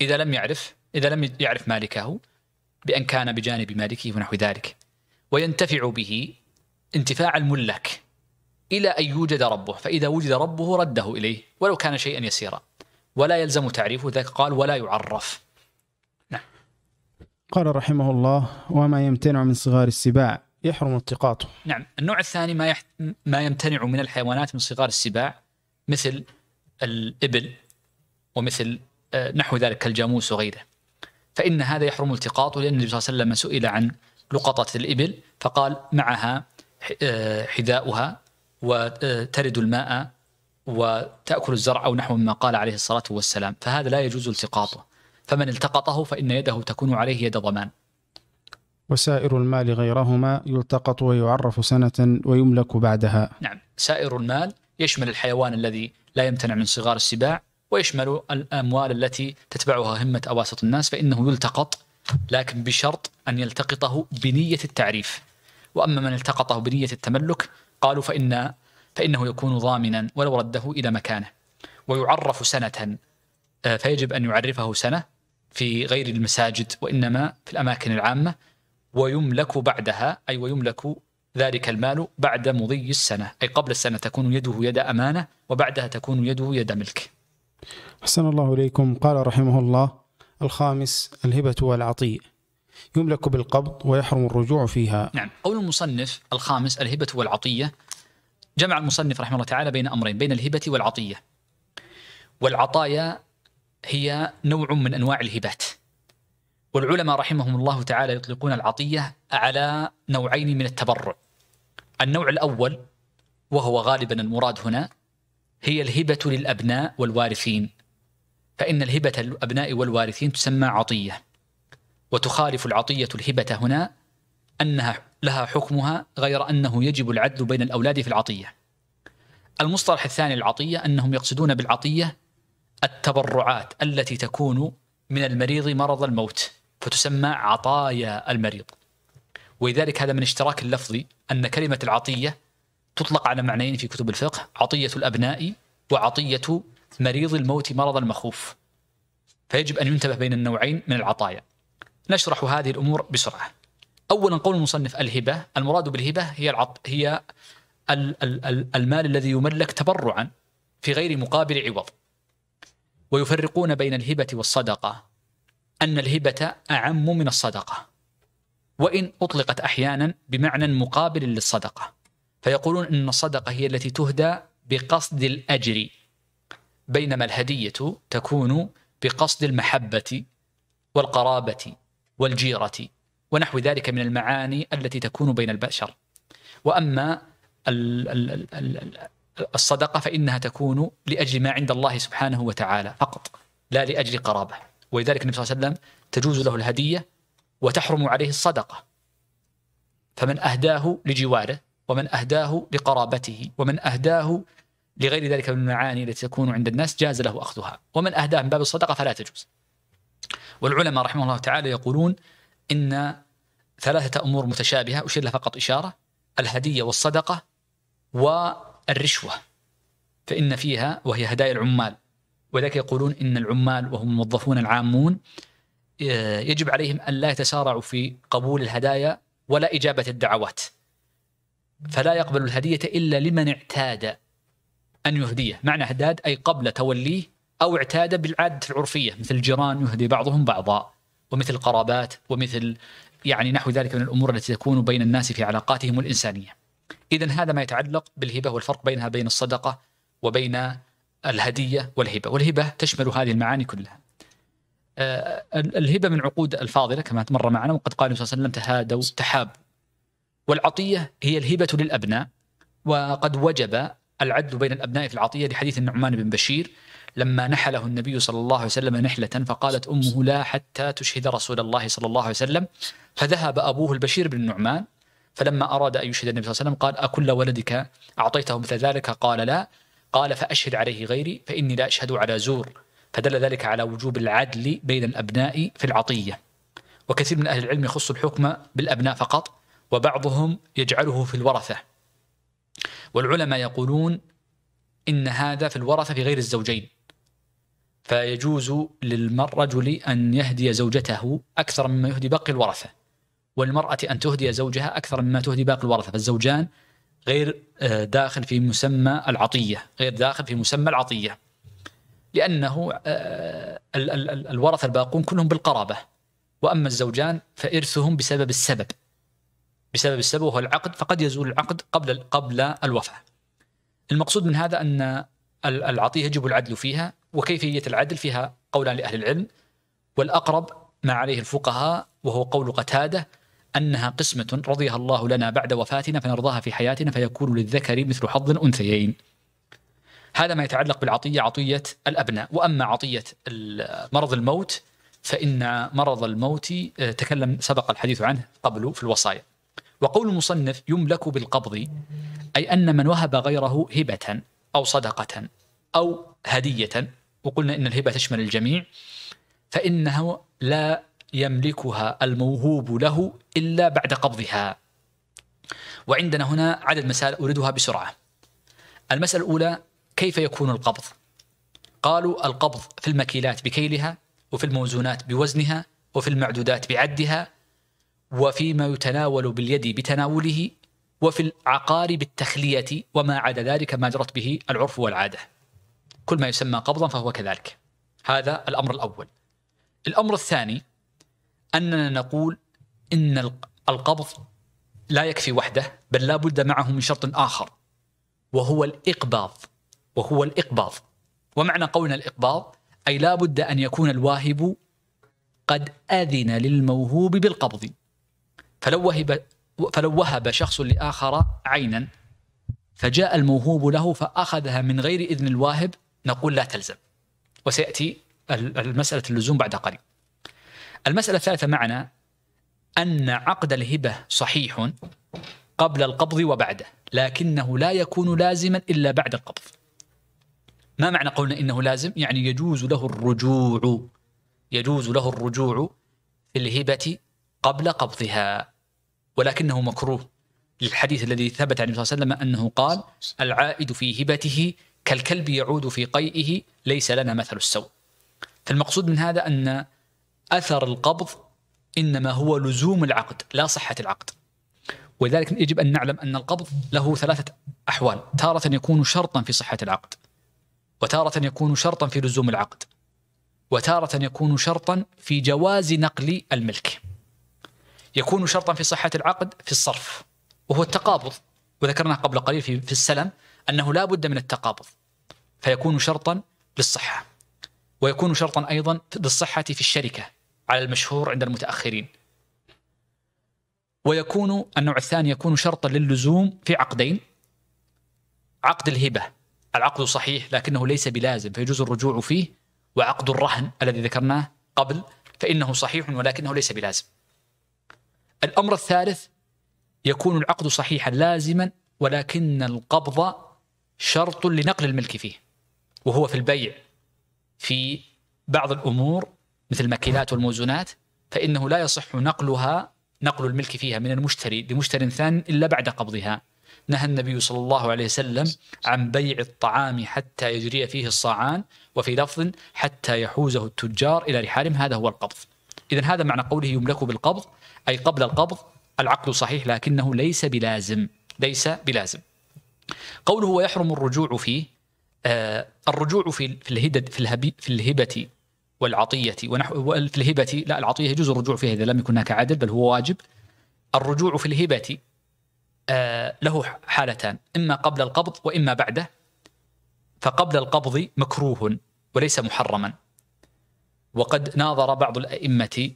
إذا لم يعرف إذا لم يعرف مالكه بأن كان بجانب مالكه ونحو ذلك وينتفع به انتفاع الملك إلى أن يوجد ربه فإذا وجد ربه رده إليه ولو كان شيئا يسيرا ولا يلزم تعريفه ذلك قال ولا يعرف نعم قال رحمه الله وما يمتنع من صغار السباع يحرم التقاطه نعم النوع الثاني ما يحت... ما يمتنع من الحيوانات من صغار السباع مثل الإبل ومثل آه، نحو ذلك الجاموس وغيره فإن هذا يحرم التقاطه لأن النبي صلى الله عليه وسلم سئل عن لقطة الإبل فقال معها آه، حذاؤها وترد الماء وتأكل الزرع أو نحو مما قال عليه الصلاة والسلام فهذا لا يجوز التقاطه فمن التقطه فإن يده تكون عليه يد ضمان وسائر المال غيرهما يلتقط ويعرف سنة ويملك بعدها نعم سائر المال يشمل الحيوان الذي لا يمتنع من صغار السباع ويشمل الأموال التي تتبعها همة أواسط الناس فإنه يلتقط لكن بشرط أن يلتقطه بنية التعريف وأما من التقطه بنية التملك قالوا فإن فإنه يكون ضامنا ولو رده إلى مكانه ويعرف سنة آه، فيجب أن يعرفه سنة في غير المساجد وإنما في الأماكن العامة ويملك بعدها أي ويملك ذلك المال بعد مضي السنة أي قبل السنة تكون يده يد أمانة وبعدها تكون يده يد ملك أحسن الله إليكم قال رحمه الله الخامس الهبة والعطية يملك بالقبض ويحرم الرجوع فيها نعم قول المصنف الخامس الهبة والعطية جمع المصنف رحمه الله تعالى بين أمرين بين الهبة والعطية والعطايا هي نوع من أنواع الهبات والعلماء رحمهم الله تعالى يطلقون العطية على نوعين من التبرع النوع الأول وهو غالبا المراد هنا هي الهبة للأبناء والوارثين فإن الهبة للأبناء والوارثين تسمى عطية وتخالف العطية الهبة هنا أنها لها حكمها غير أنه يجب العدل بين الأولاد في العطية المصطلح الثاني العطية أنهم يقصدون بالعطية التبرعات التي تكون من المريض مرض الموت فتسمى عطايا المريض ولذلك هذا من اشتراك اللفظي أن كلمة العطية تطلق على معنيين في كتب الفقه عطية الأبناء وعطية مريض الموت مرض المخوف فيجب أن ينتبه بين النوعين من العطايا نشرح هذه الأمور بسرعة أولا قول المصنف الهبة المراد بالهبة هي العط هي المال الذي يملك تبرعا في غير مقابل عوض ويفرقون بين الهبة والصدقة أن الهبة أعم من الصدقة وإن أطلقت أحيانا بمعنى مقابل للصدقة فيقولون أن الصدقة هي التي تهدى بقصد الأجر بينما الهدية تكون بقصد المحبة والقرابة والجيرة ونحو ذلك من المعاني التي تكون بين البشر وأما الصدقة فإنها تكون لأجل ما عند الله سبحانه وتعالى فقط لا لأجل قرابة ولذلك النبي صلى الله عليه وسلم تجوز له الهدية وتحرم عليه الصدقة فمن أهداه لجواره ومن أهداه لقرابته ومن أهداه لغير ذلك من المعاني التي تكون عند الناس جاز له أخذها ومن أهداه من باب الصدقة فلا تجوز والعلماء رحمه الله تعالى يقولون إن ثلاثة أمور متشابهة أشير لها فقط إشارة الهدية والصدقة والرشوة فإن فيها وهي هدايا العمال ولذلك يقولون إن العمال وهم الموظفون العامون آه، يجب عليهم أن لا يتسارعوا في قبول الهدايا ولا إجابة الدعوات فلا يقبل الهدية إلا لمن اعتاد أن يهديه معنى اعتاد أي قبل توليه أو اعتاد بالعادة العرفية مثل الجيران يهدي بعضهم بعضا ومثل القرابات ومثل يعني نحو ذلك من الأمور التي تكون بين الناس في علاقاتهم الإنسانية إذا هذا ما يتعلق بالهبة والفرق بينها بين الصدقة وبين الهدية والهبة والهبة تشمل هذه المعاني كلها آه، الهبة من عقود الفاضلة كما تمر معنا وقد قال النبي صلى الله عليه وسلم تهادوا تحاب والعطية هي الهبة للأبناء وقد وجب العدل بين الأبناء في العطية لحديث النعمان بن بشير لما نحله النبي صلى الله عليه وسلم نحلة فقالت أمه لا حتى تشهد رسول الله صلى الله عليه وسلم فذهب أبوه البشير بن النعمان فلما أراد أن يشهد النبي صلى الله عليه وسلم قال أكل ولدك أعطيته مثل ذلك قال لا قال فأشهد عليه غيري فإني لا أشهد على زور فدل ذلك على وجوب العدل بين الأبناء في العطية وكثير من أهل العلم يخص الحكم بالأبناء فقط وبعضهم يجعله في الورثة والعلماء يقولون إن هذا في الورثة في غير الزوجين فيجوز للرجل أن يهدي زوجته أكثر مما يهدي باقي الورثة والمرأة أن تهدي زوجها أكثر مما تهدي باقي الورثة فالزوجان غير آه، داخل في مسمى العطية غير داخل في مسمى العطية لأنه آه، الورثة الباقون كلهم بالقرابة وأما الزوجان فإرثهم بسبب السبب بسبب السبب وهو العقد فقد يزول العقد قبل قبل الوفاة المقصود من هذا أن العطية يجب العدل فيها وكيفية العدل فيها قولان لأهل العلم والأقرب ما عليه الفقهاء وهو قول قتادة أنها قسمة رضيها الله لنا بعد وفاتنا فنرضاها في حياتنا فيكون للذكر مثل حظ الأنثيين هذا ما يتعلق بالعطية عطية الأبناء وأما عطية مرض الموت فإن مرض الموت آه، تكلم سبق الحديث عنه قبل في الوصايا وقول المصنف يملك بالقبض أي أن من وهب غيره هبة أو صدقة أو هدية وقلنا إن الهبة تشمل الجميع فإنه لا يملكها الموهوب له إلا بعد قبضها وعندنا هنا عدد مسائل أريدها بسرعة المسألة الأولى كيف يكون القبض قالوا القبض في المكيلات بكيلها وفي الموزونات بوزنها وفي المعدودات بعدها وفيما يتناول باليد بتناوله وفي العقار بالتخلية وما عدا ذلك ما جرت به العرف والعادة كل ما يسمى قبضا فهو كذلك هذا الأمر الأول الأمر الثاني أننا نقول إن القبض لا يكفي وحده بل لا بد معه من شرط آخر وهو الإقباض وهو الإقباض ومعنى قولنا الإقباض أي لا بد أن يكون الواهب قد أذن للموهوب بالقبض فلو وهب فلو وهب شخص لآخر عينا فجاء الموهوب له فأخذها من غير إذن الواهب نقول لا تلزم وسيأتي المسألة اللزوم بعد قليل المسألة الثالثة معنا أن عقد الهبة صحيح قبل القبض وبعده لكنه لا يكون لازما إلا بعد القبض ما معنى قولنا إنه لازم؟ يعني يجوز له الرجوع يجوز له الرجوع في الهبة قبل قبضها ولكنه مكروه للحديث الذي ثبت عن النبي صلى الله عليه وسلم أنه قال العائد في هبته كالكلب يعود في قيئه ليس لنا مثل السوء فالمقصود من هذا أن أثر القبض إنما هو لزوم العقد لا صحة العقد ولذلك يجب أن نعلم أن القبض له ثلاثة أحوال تارة يكون شرطا في صحة العقد وتارة يكون شرطا في لزوم العقد وتارة يكون شرطا في جواز نقل الملك يكون شرطا في صحة العقد في الصرف وهو التقابض وذكرناه قبل قليل في, السلم أنه لا بد من التقابض فيكون شرطا للصحة ويكون شرطا أيضا للصحة في الشركة على المشهور عند المتأخرين ويكون النوع الثاني يكون شرطا للزوم في عقدين عقد الهبة العقد صحيح لكنه ليس بلازم فيجوز الرجوع فيه وعقد الرهن الذي ذكرناه قبل فإنه صحيح ولكنه ليس بلازم الأمر الثالث يكون العقد صحيحا لازما ولكن القبض شرط لنقل الملك فيه وهو في البيع في بعض الأمور مثل المكيلات والموزونات فإنه لا يصح نقلها نقل الملك فيها من المشتري لمشتر ثان إلا بعد قبضها نهى النبي صلى الله عليه وسلم عن بيع الطعام حتى يجري فيه الصاعان وفي لفظ حتى يحوزه التجار إلى رحالهم هذا هو القبض إذا هذا معنى قوله يملك بالقبض أي قبل القبض العقد صحيح لكنه ليس بلازم ليس بلازم قوله ويحرم الرجوع فيه آه، الرجوع في في الهدد في الهبي في الهبه والعطيه ونحو في الهبه لا العطيه يجوز الرجوع فيها اذا لم يكن هناك عدل بل هو واجب الرجوع في الهبه آه، له حالتان اما قبل القبض واما بعده فقبل القبض مكروه وليس محرما وقد ناظر بعض الائمه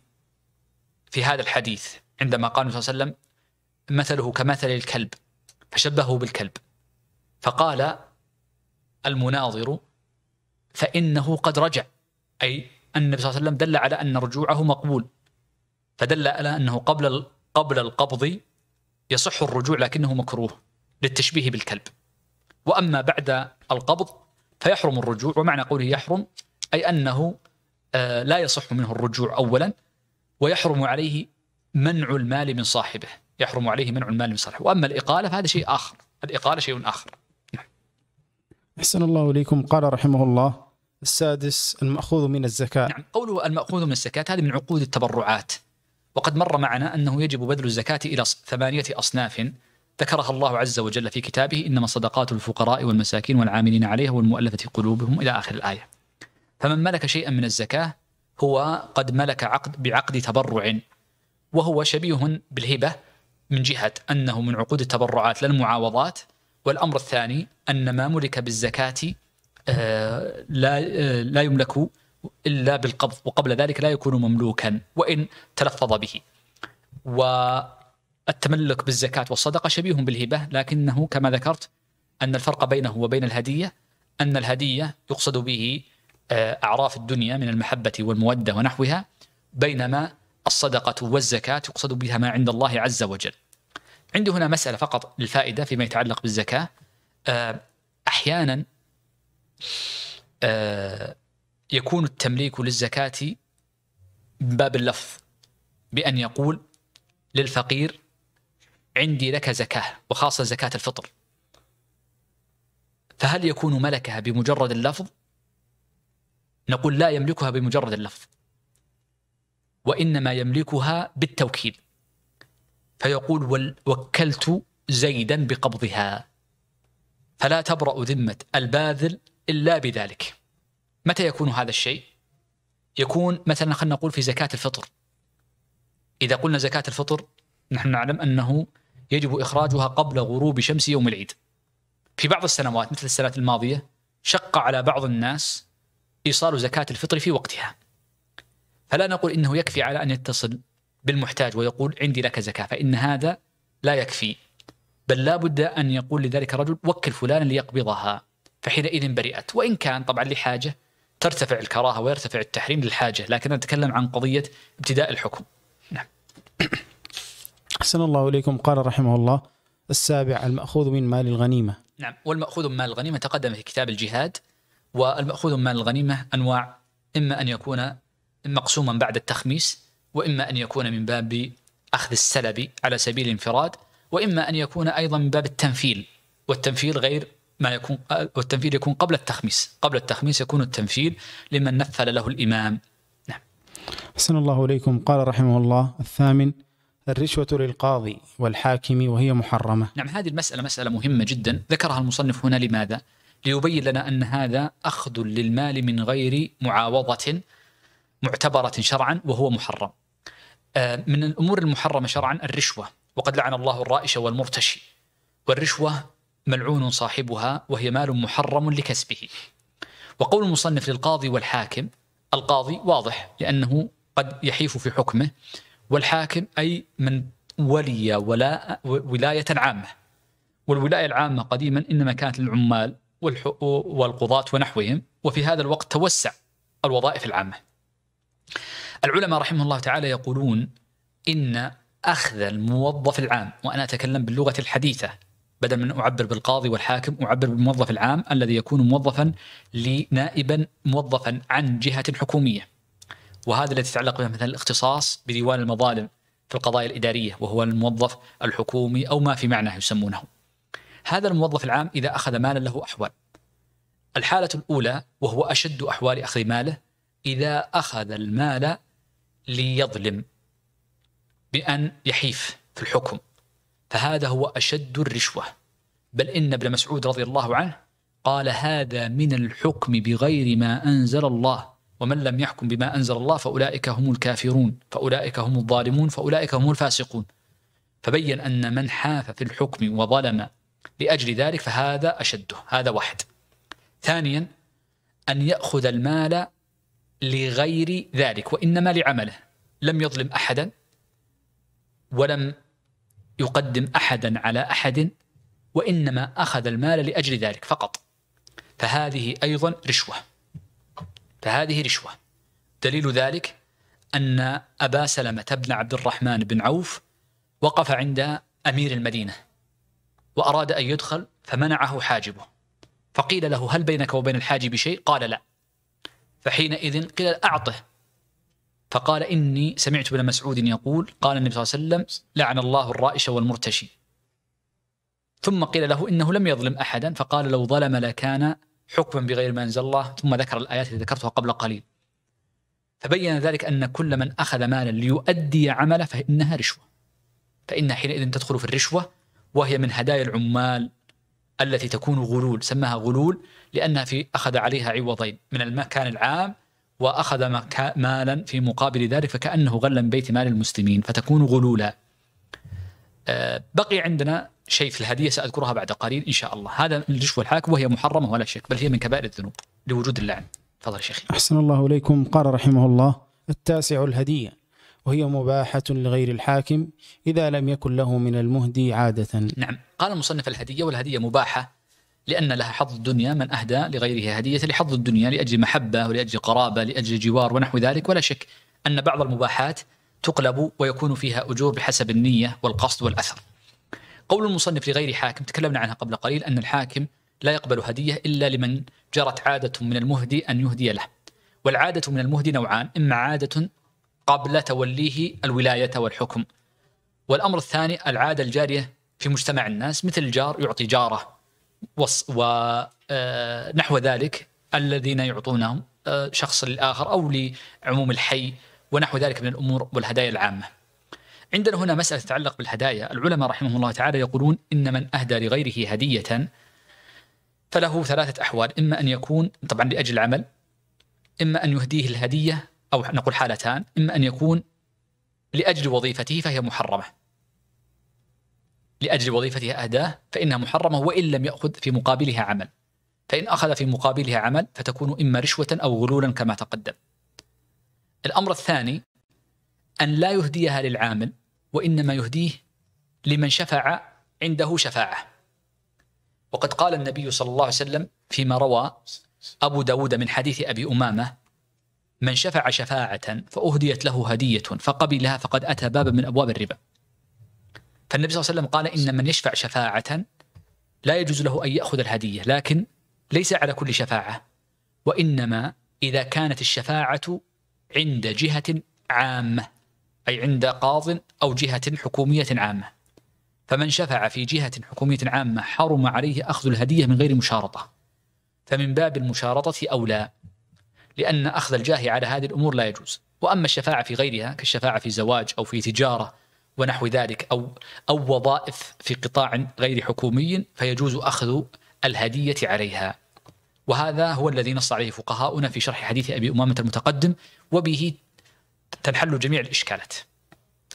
في هذا الحديث عندما قال صلى الله عليه وسلم مثله كمثل الكلب فشبهه بالكلب فقال المناظر فإنه قد رجع أي النبي صلى الله عليه وسلم دل على أن رجوعه مقبول فدل على أنه قبل قبل القبض يصح الرجوع لكنه مكروه للتشبيه بالكلب وأما بعد القبض فيحرم الرجوع ومعنى قوله يحرم أي أنه آه، لا يصح منه الرجوع أولا ويحرم عليه منع المال من صاحبه يحرم عليه منع المال من صاحبه وأما الإقالة فهذا شيء آخر الإقالة شيء آخر أحسن الله إليكم قال رحمه الله السادس المأخوذ من الزكاة نعم قوله المأخوذ من الزكاة هذه من عقود التبرعات وقد مر معنا أنه يجب بذل الزكاة إلى ثمانية أصناف ذكرها الله عز وجل في كتابه إنما صدقات الفقراء والمساكين والعاملين عليها والمؤلفة قلوبهم إلى آخر الآية فمن ملك شيئا من الزكاة هو قد ملك عقد بعقد تبرع وهو شبيه بالهبة من جهة أنه من عقود التبرعات لا المعاوضات والأمر الثاني أن ما ملك بالزكاة آه، لا آه، لا يملك إلا بالقبض وقبل ذلك لا يكون مملوكا وإن تلفظ به والتملك بالزكاة والصدقة شبيه بالهبة لكنه كما ذكرت أن الفرق بينه وبين الهدية أن الهدية يقصد به آه، أعراف الدنيا من المحبة والمودة ونحوها بينما الصدقة والزكاة يقصد بها ما عند الله عز وجل عندي هنا مسألة فقط للفائدة فيما يتعلق بالزكاة آه، أحيانا آه، يكون التمليك للزكاة من باب اللفظ بأن يقول للفقير عندي لك زكاة وخاصة زكاة الفطر فهل يكون ملكها بمجرد اللفظ؟ نقول لا يملكها بمجرد اللفظ وإنما يملكها بالتوكيد فيقول وكلت زيدا بقبضها فلا تبرأ ذمة الباذل إلا بذلك متى يكون هذا الشيء؟ يكون مثلا خلينا نقول في زكاة الفطر إذا قلنا زكاة الفطر نحن نعلم أنه يجب إخراجها قبل غروب شمس يوم العيد في بعض السنوات مثل السنة الماضية شق على بعض الناس إيصال زكاة الفطر في وقتها فلا نقول إنه يكفي على أن يتصل بالمحتاج ويقول عندي لك زكاة فإن هذا لا يكفي بل لا بد أن يقول لذلك الرجل وكل فلانا ليقبضها فحينئذ برئت وإن كان طبعا لحاجة ترتفع الكراهة ويرتفع التحريم للحاجة لكن نتكلم عن قضية ابتداء الحكم نعم أحسن الله إليكم قال رحمه الله السابع المأخوذ من مال الغنيمة نعم والمأخوذ من مال الغنيمة تقدم في كتاب الجهاد والمأخوذ من مال الغنيمة أنواع إما أن يكون مقسوما بعد التخميس وإما أن يكون من باب أخذ السلب على سبيل الانفراد وإما أن يكون أيضا من باب التنفيل والتنفيل غير ما يكون والتنفيل يكون قبل التخميس قبل التخميس يكون التنفيل لمن نفل له الإمام نعم أحسن الله إليكم قال رحمه الله الثامن الرشوة للقاضي والحاكم وهي محرمة نعم هذه المسألة مسألة مهمة جدا ذكرها المصنف هنا لماذا؟ ليبين لنا أن هذا أخذ للمال من غير معاوضة معتبرة شرعا وهو محرم آه، من الامور المحرمه شرعا الرشوه وقد لعن الله الرائش والمرتشي والرشوه ملعون صاحبها وهي مال محرم لكسبه وقول المصنف للقاضي والحاكم القاضي واضح لانه قد يحيف في حكمه والحاكم اي من ولي ولا ولايه عامه والولايه العامه قديما انما كانت للعمال والقضاة ونحوهم وفي هذا الوقت توسع الوظائف العامه العلماء رحمه الله تعالى يقولون إن أخذ الموظف العام وأنا أتكلم باللغة الحديثة بدل من أعبر بالقاضي والحاكم أعبر بالموظف العام الذي يكون موظفا لنائبا موظفا عن جهة حكومية وهذا الذي يتعلق به مثلا الاختصاص بديوان المظالم في القضايا الإدارية وهو الموظف الحكومي أو ما في معناه يسمونه هذا الموظف العام إذا أخذ مالا له أحوال الحالة الأولى وهو أشد أحوال أخذ ماله إذا أخذ المال ليظلم بأن يحيف في الحكم فهذا هو أشد الرشوة بل إن ابن مسعود رضي الله عنه قال هذا من الحكم بغير ما أنزل الله ومن لم يحكم بما أنزل الله فأولئك هم الكافرون فأولئك هم الظالمون فأولئك هم الفاسقون فبين أن من حاف في الحكم وظلم لأجل ذلك فهذا أشده هذا واحد ثانيا أن يأخذ المال لغير ذلك وإنما لعمله لم يظلم أحدا ولم يقدم أحدا على أحد وإنما أخذ المال لأجل ذلك فقط فهذه أيضا رشوة فهذه رشوة دليل ذلك أن أبا سلمة بن عبد الرحمن بن عوف وقف عند أمير المدينة وأراد أن يدخل فمنعه حاجبه فقيل له هل بينك وبين الحاجب شيء؟ قال لا فحينئذ قيل أعطه فقال إني سمعت ابن مسعود يقول قال النبي صلى الله عليه وسلم لعن الله الرائش والمرتشي ثم قيل له إنه لم يظلم أحدا فقال لو ظلم لكان حكما بغير ما أنزل الله ثم ذكر الآيات التي ذكرتها قبل قليل فبين ذلك أن كل من أخذ مالا ليؤدي عمله فإنها رشوة فإنها حينئذ تدخل في الرشوة وهي من هدايا العمال التي تكون غلول سماها غلول لأنها في أخذ عليها عوضين من المكان العام وأخذ مالا في مقابل ذلك فكأنه غل من بيت مال المسلمين فتكون غلولا آه، بقي عندنا شيء في الهدية سأذكرها بعد قليل إن شاء الله هذا الرشوة الحاكم وهي محرمة ولا شك بل هي من كبائر الذنوب لوجود اللعن تفضل شيخي أحسن الله إليكم قال رحمه الله التاسع الهدية وهي مباحة لغير الحاكم إذا لم يكن له من المهدي عادة نعم قال المصنف الهدية والهدية مباحة لأن لها حظ الدنيا من أهدى لغيره هدية لحظ الدنيا لأجل محبة ولأجل قرابة لأجل جوار ونحو ذلك ولا شك أن بعض المباحات تقلب ويكون فيها أجور بحسب النية والقصد والأثر قول المصنف لغير حاكم تكلمنا عنها قبل قليل أن الحاكم لا يقبل هدية إلا لمن جرت عادة من المهدي أن يهدي له والعادة من المهدي نوعان إما عادة قبل توليه الولاية والحكم والأمر الثاني العادة الجارية في مجتمع الناس مثل الجار يعطي جاره ونحو آه، ذلك الذين يعطونهم آه، شخص للآخر أو لعموم الحي ونحو ذلك من الأمور والهدايا العامة عندنا هنا مسألة تتعلق بالهدايا العلماء رحمهم الله تعالى يقولون إن من أهدى لغيره هدية فله ثلاثة أحوال إما أن يكون طبعا لأجل العمل إما أن يهديه الهدية أو نقول حالتان إما أن يكون لأجل وظيفته فهي محرمة لأجل وظيفته اهداه فإنها محرمة وإن لم يأخذ في مقابلها عمل فإن أخذ في مقابلها عمل فتكون إما رشوة أو غلولا كما تقدم الأمر الثاني أن لا يهديها للعامل وإنما يهديه لمن شفع عنده شفاعة وقد قال النبي صلى الله عليه وسلم فيما روى أبو داود من حديث أبي أمامة من شفع شفاعة فأهديت له هدية فقبلها فقد أتى بابا من أبواب الربا فالنبي صلى الله عليه وسلم قال إن من يشفع شفاعة لا يجوز له أن يأخذ الهدية لكن ليس على كل شفاعة وإنما إذا كانت الشفاعة عند جهة عامة أي عند قاض أو جهة حكومية عامة فمن شفع في جهة حكومية عامة حرم عليه أخذ الهدية من غير مشارطة فمن باب المشارطة أولى لأن أخذ الجاه على هذه الأمور لا يجوز وأما الشفاعة في غيرها كالشفاعة في زواج أو في تجارة ونحو ذلك أو, أو وظائف في قطاع غير حكومي فيجوز أخذ الهدية عليها وهذا هو الذي نص عليه فقهاؤنا في شرح حديث أبي أمامة المتقدم وبه تنحل جميع الإشكالات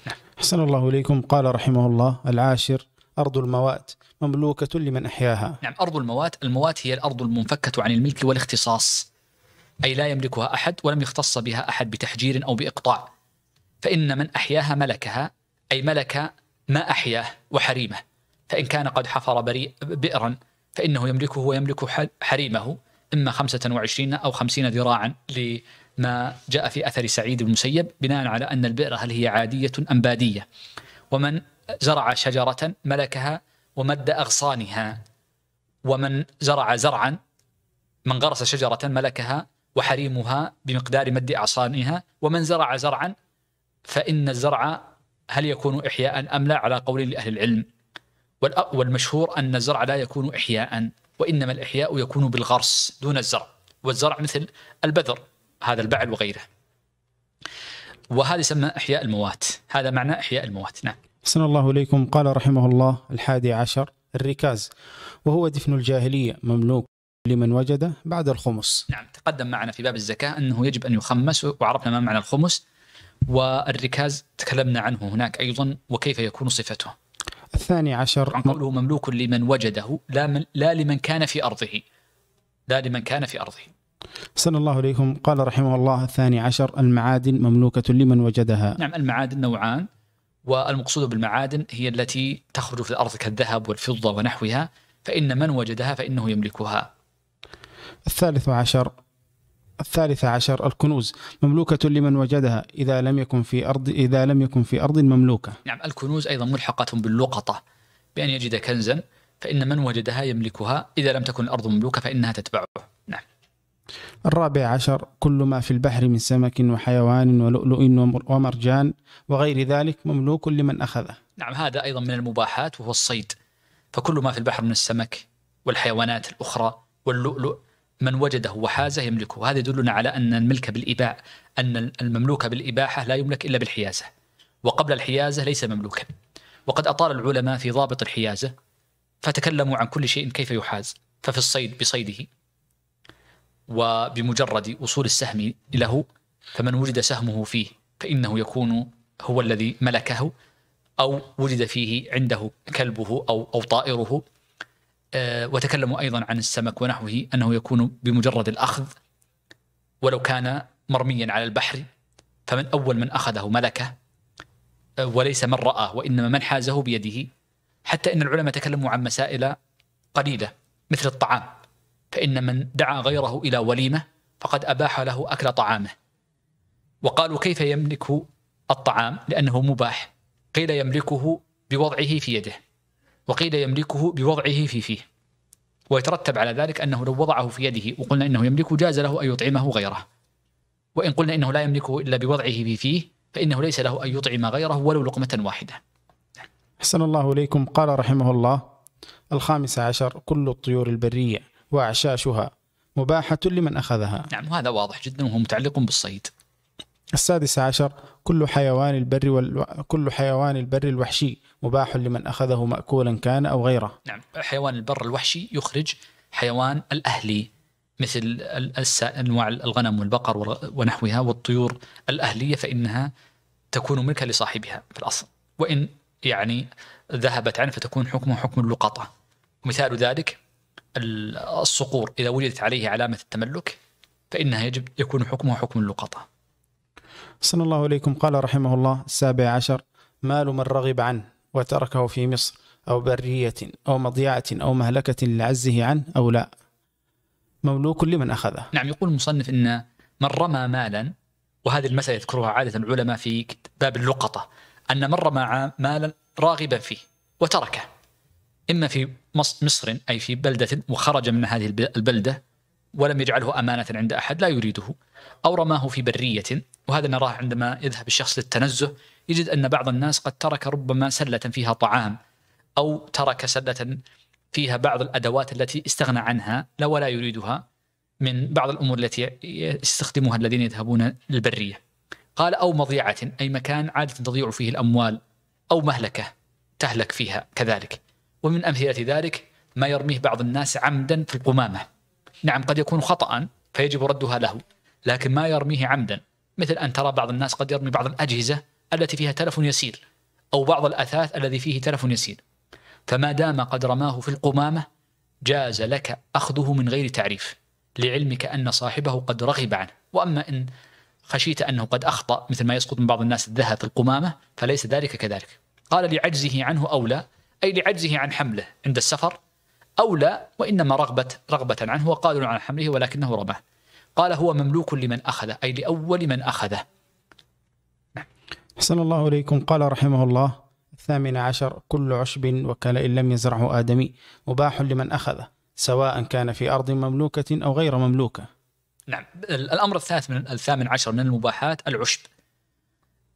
نعم. أحسن الله إليكم قال رحمه الله العاشر أرض الموات مملوكة لمن أحياها نعم أرض الموات الموات هي الأرض المنفكة عن الملك والاختصاص أي لا يملكها أحد ولم يختص بها أحد بتحجير أو بإقطاع فإن من أحياها ملكها أي ملك ما أحياه وحريمه فإن كان قد حفر بريء بئرا فإنه يملكه ويملك حريمه إما 25 أو 50 ذراعا لما جاء في أثر سعيد بن المسيب بناء على أن البئر هل هي عادية أم بادية ومن زرع شجرة ملكها ومد أغصانها ومن زرع زرعا من غرس شجرة ملكها وحريمها بمقدار مد أعصانها ومن زرع زرعا فإن الزرع هل يكون إحياء أم لا على قول لأهل العلم والمشهور أن الزرع لا يكون إحياء وإنما الإحياء يكون بالغرس دون الزرع والزرع مثل البذر هذا البعل وغيره وهذا يسمى إحياء الموات هذا معنى إحياء الموات نعم أحسن الله إليكم قال رحمه الله الحادي عشر الركاز وهو دفن الجاهلية مملوك لمن وجده بعد الخمس نعم تقدم معنا في باب الزكاه انه يجب ان يخمس وعرفنا ما معنى الخمس والركاز تكلمنا عنه هناك ايضا وكيف يكون صفته. الثاني عشر عن قوله مملوك لمن وجده لا من لا لمن كان في ارضه. لا لمن كان في ارضه. سن الله إليكم قال رحمه الله الثاني عشر المعادن مملوكة لمن وجدها نعم المعادن نوعان والمقصود بالمعادن هي التي تخرج في الأرض كالذهب والفضة ونحوها فإن من وجدها فإنه يملكها الثالث عشر الثالثة عشر الكنوز مملوكة لمن وجدها إذا لم يكن في أرض إذا لم يكن في أرض مملوكة. نعم الكنوز أيضا ملحقة باللقطة بأن يجد كنزا فإن من وجدها يملكها إذا لم تكن الأرض مملوكة فإنها تتبعه. نعم. الرابع عشر كل ما في البحر من سمك وحيوان ولؤلؤ ومرجان وغير ذلك مملوك لمن أخذه نعم هذا أيضا من المباحات وهو الصيد فكل ما في البحر من السمك والحيوانات الأخرى واللؤلؤ من وجده وحازه يملكه هذا يدلنا على أن الملك بالإباع أن المملوك بالإباحة لا يملك إلا بالحيازة وقبل الحيازة ليس مملوكا وقد أطال العلماء في ضابط الحيازة فتكلموا عن كل شيء كيف يحاز ففي الصيد بصيده وبمجرد وصول السهم له فمن وجد سهمه فيه فإنه يكون هو الذي ملكه أو وجد فيه عنده كلبه أو أو طائره آه، وتكلموا أيضا عن السمك ونحوه أنه يكون بمجرد الأخذ ولو كان مرميا على البحر فمن أول من أخذه ملكه آه، وليس من راه وإنما من حازه بيده حتى إن العلماء تكلموا عن مسائل قليلة مثل الطعام فإن من دعا غيره إلى وليمة فقد أباح له أكل طعامه وقالوا كيف يملك الطعام لأنه مباح قيل يملكه بوضعه في يده وقيل يملكه بوضعه في فيه ويترتب على ذلك أنه لو وضعه في يده وقلنا إنه يملكه جاز له أن يطعمه غيره وإن قلنا إنه لا يملكه إلا بوضعه في فيه فإنه ليس له أن يطعم غيره ولو لقمة واحدة أحسن الله إليكم قال رحمه الله الخامس عشر كل الطيور البرية وأعشاشها مباحة لمن أخذها نعم هذا واضح جدا وهو متعلق بالصيد السادس عشر كل حيوان البر وال... كل حيوان البر الوحشي مباح لمن أخذه مأكولا كان أو غيره نعم حيوان البر الوحشي يخرج حيوان الأهلي مثل أنواع الغنم والبقر ونحوها والطيور الأهلية فإنها تكون ملكا لصاحبها في الأصل وإن يعني ذهبت عنه فتكون حكمه حكم اللقطة ومثال ذلك الصقور إذا وجدت عليه علامة التملك فإنها يجب يكون حكمها حكم اللقطة صلى الله عليكم قال رحمه الله السابع عشر مال من رغب عنه وتركه في مصر أو برية أو مضيعة أو مهلكة لعزه عنه أو لا مملوك لمن أخذه نعم يقول المصنف أن من رمى مالا وهذه المسألة يذكرها عادة العلماء في باب اللقطة أن من رمى مالا راغبا فيه وتركه إما في مصر أي في بلدة وخرج من هذه البلدة ولم يجعله أمانة عند أحد لا يريده أو رماه في برية وهذا نراه عندما يذهب الشخص للتنزه يجد أن بعض الناس قد ترك ربما سلة فيها طعام أو ترك سلة فيها بعض الأدوات التي استغنى عنها لا ولا يريدها من بعض الأمور التي يستخدمها الذين يذهبون للبرية قال أو مضيعة أي مكان عادة تضيع فيه الأموال أو مهلكة تهلك فيها كذلك ومن أمثلة ذلك ما يرميه بعض الناس عمدا في القمامة نعم قد يكون خطأ فيجب ردها له لكن ما يرميه عمدا مثل أن ترى بعض الناس قد يرمي بعض الأجهزة التي فيها تلف يسير أو بعض الأثاث الذي فيه تلف يسير فما دام قد رماه في القمامة جاز لك أخذه من غير تعريف لعلمك أن صاحبه قد رغب عنه وأما إن خشيت أنه قد أخطأ مثل ما يسقط من بعض الناس الذهب في القمامة فليس ذلك كذلك قال لعجزه عنه أو لا أي لعجزه عن حمله عند السفر أو لا وإنما رغبة رغبة عنه وقادر عن حمله ولكنه رماه قال هو مملوك لمن أخذه أي لأول من أخذه أحسن الله إليكم قال رحمه الله الثامن عشر كل عشب وكلا إن لم يزرعه آدمي مباح لمن أخذه سواء كان في أرض مملوكة أو غير مملوكة نعم الأمر الثالث من الثامن عشر من المباحات العشب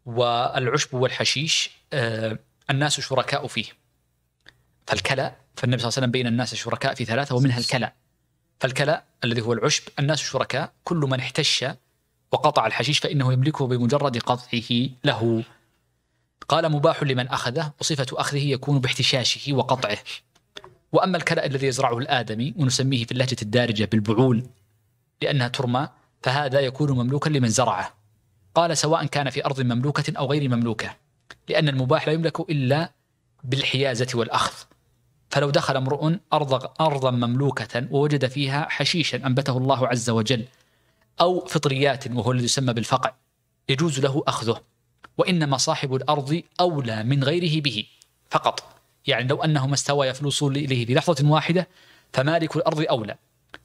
والعشب والحشيش آه، الناس شركاء فيه فالكلاء فالنبي صلى الله عليه وسلم بين الناس شركاء في ثلاثة ومنها الكلا فالكلاء الذي هو العشب الناس شركاء كل من احتش وقطع الحشيش فإنه يملكه بمجرد قطعه له قال مباح لمن أخذه وصفة أخذه يكون باحتشاشه وقطعه وأما الكلأ الذي يزرعه الآدمي ونسميه في اللهجة الدارجة بالبعول لأنها ترمى فهذا يكون مملوكا لمن زرعه قال سواء كان في أرض مملوكة أو غير مملوكة لأن المباح لا يملك إلا بالحيازة والأخذ فلو دخل امرؤ أرض أرضا مملوكة ووجد فيها حشيشا أنبته الله عز وجل أو فطريات وهو الذي يسمى بالفقع يجوز له أخذه وإنما صاحب الأرض أولى من غيره به فقط يعني لو أنهما استويا في الوصول إليه في لحظة واحدة فمالك الأرض أولى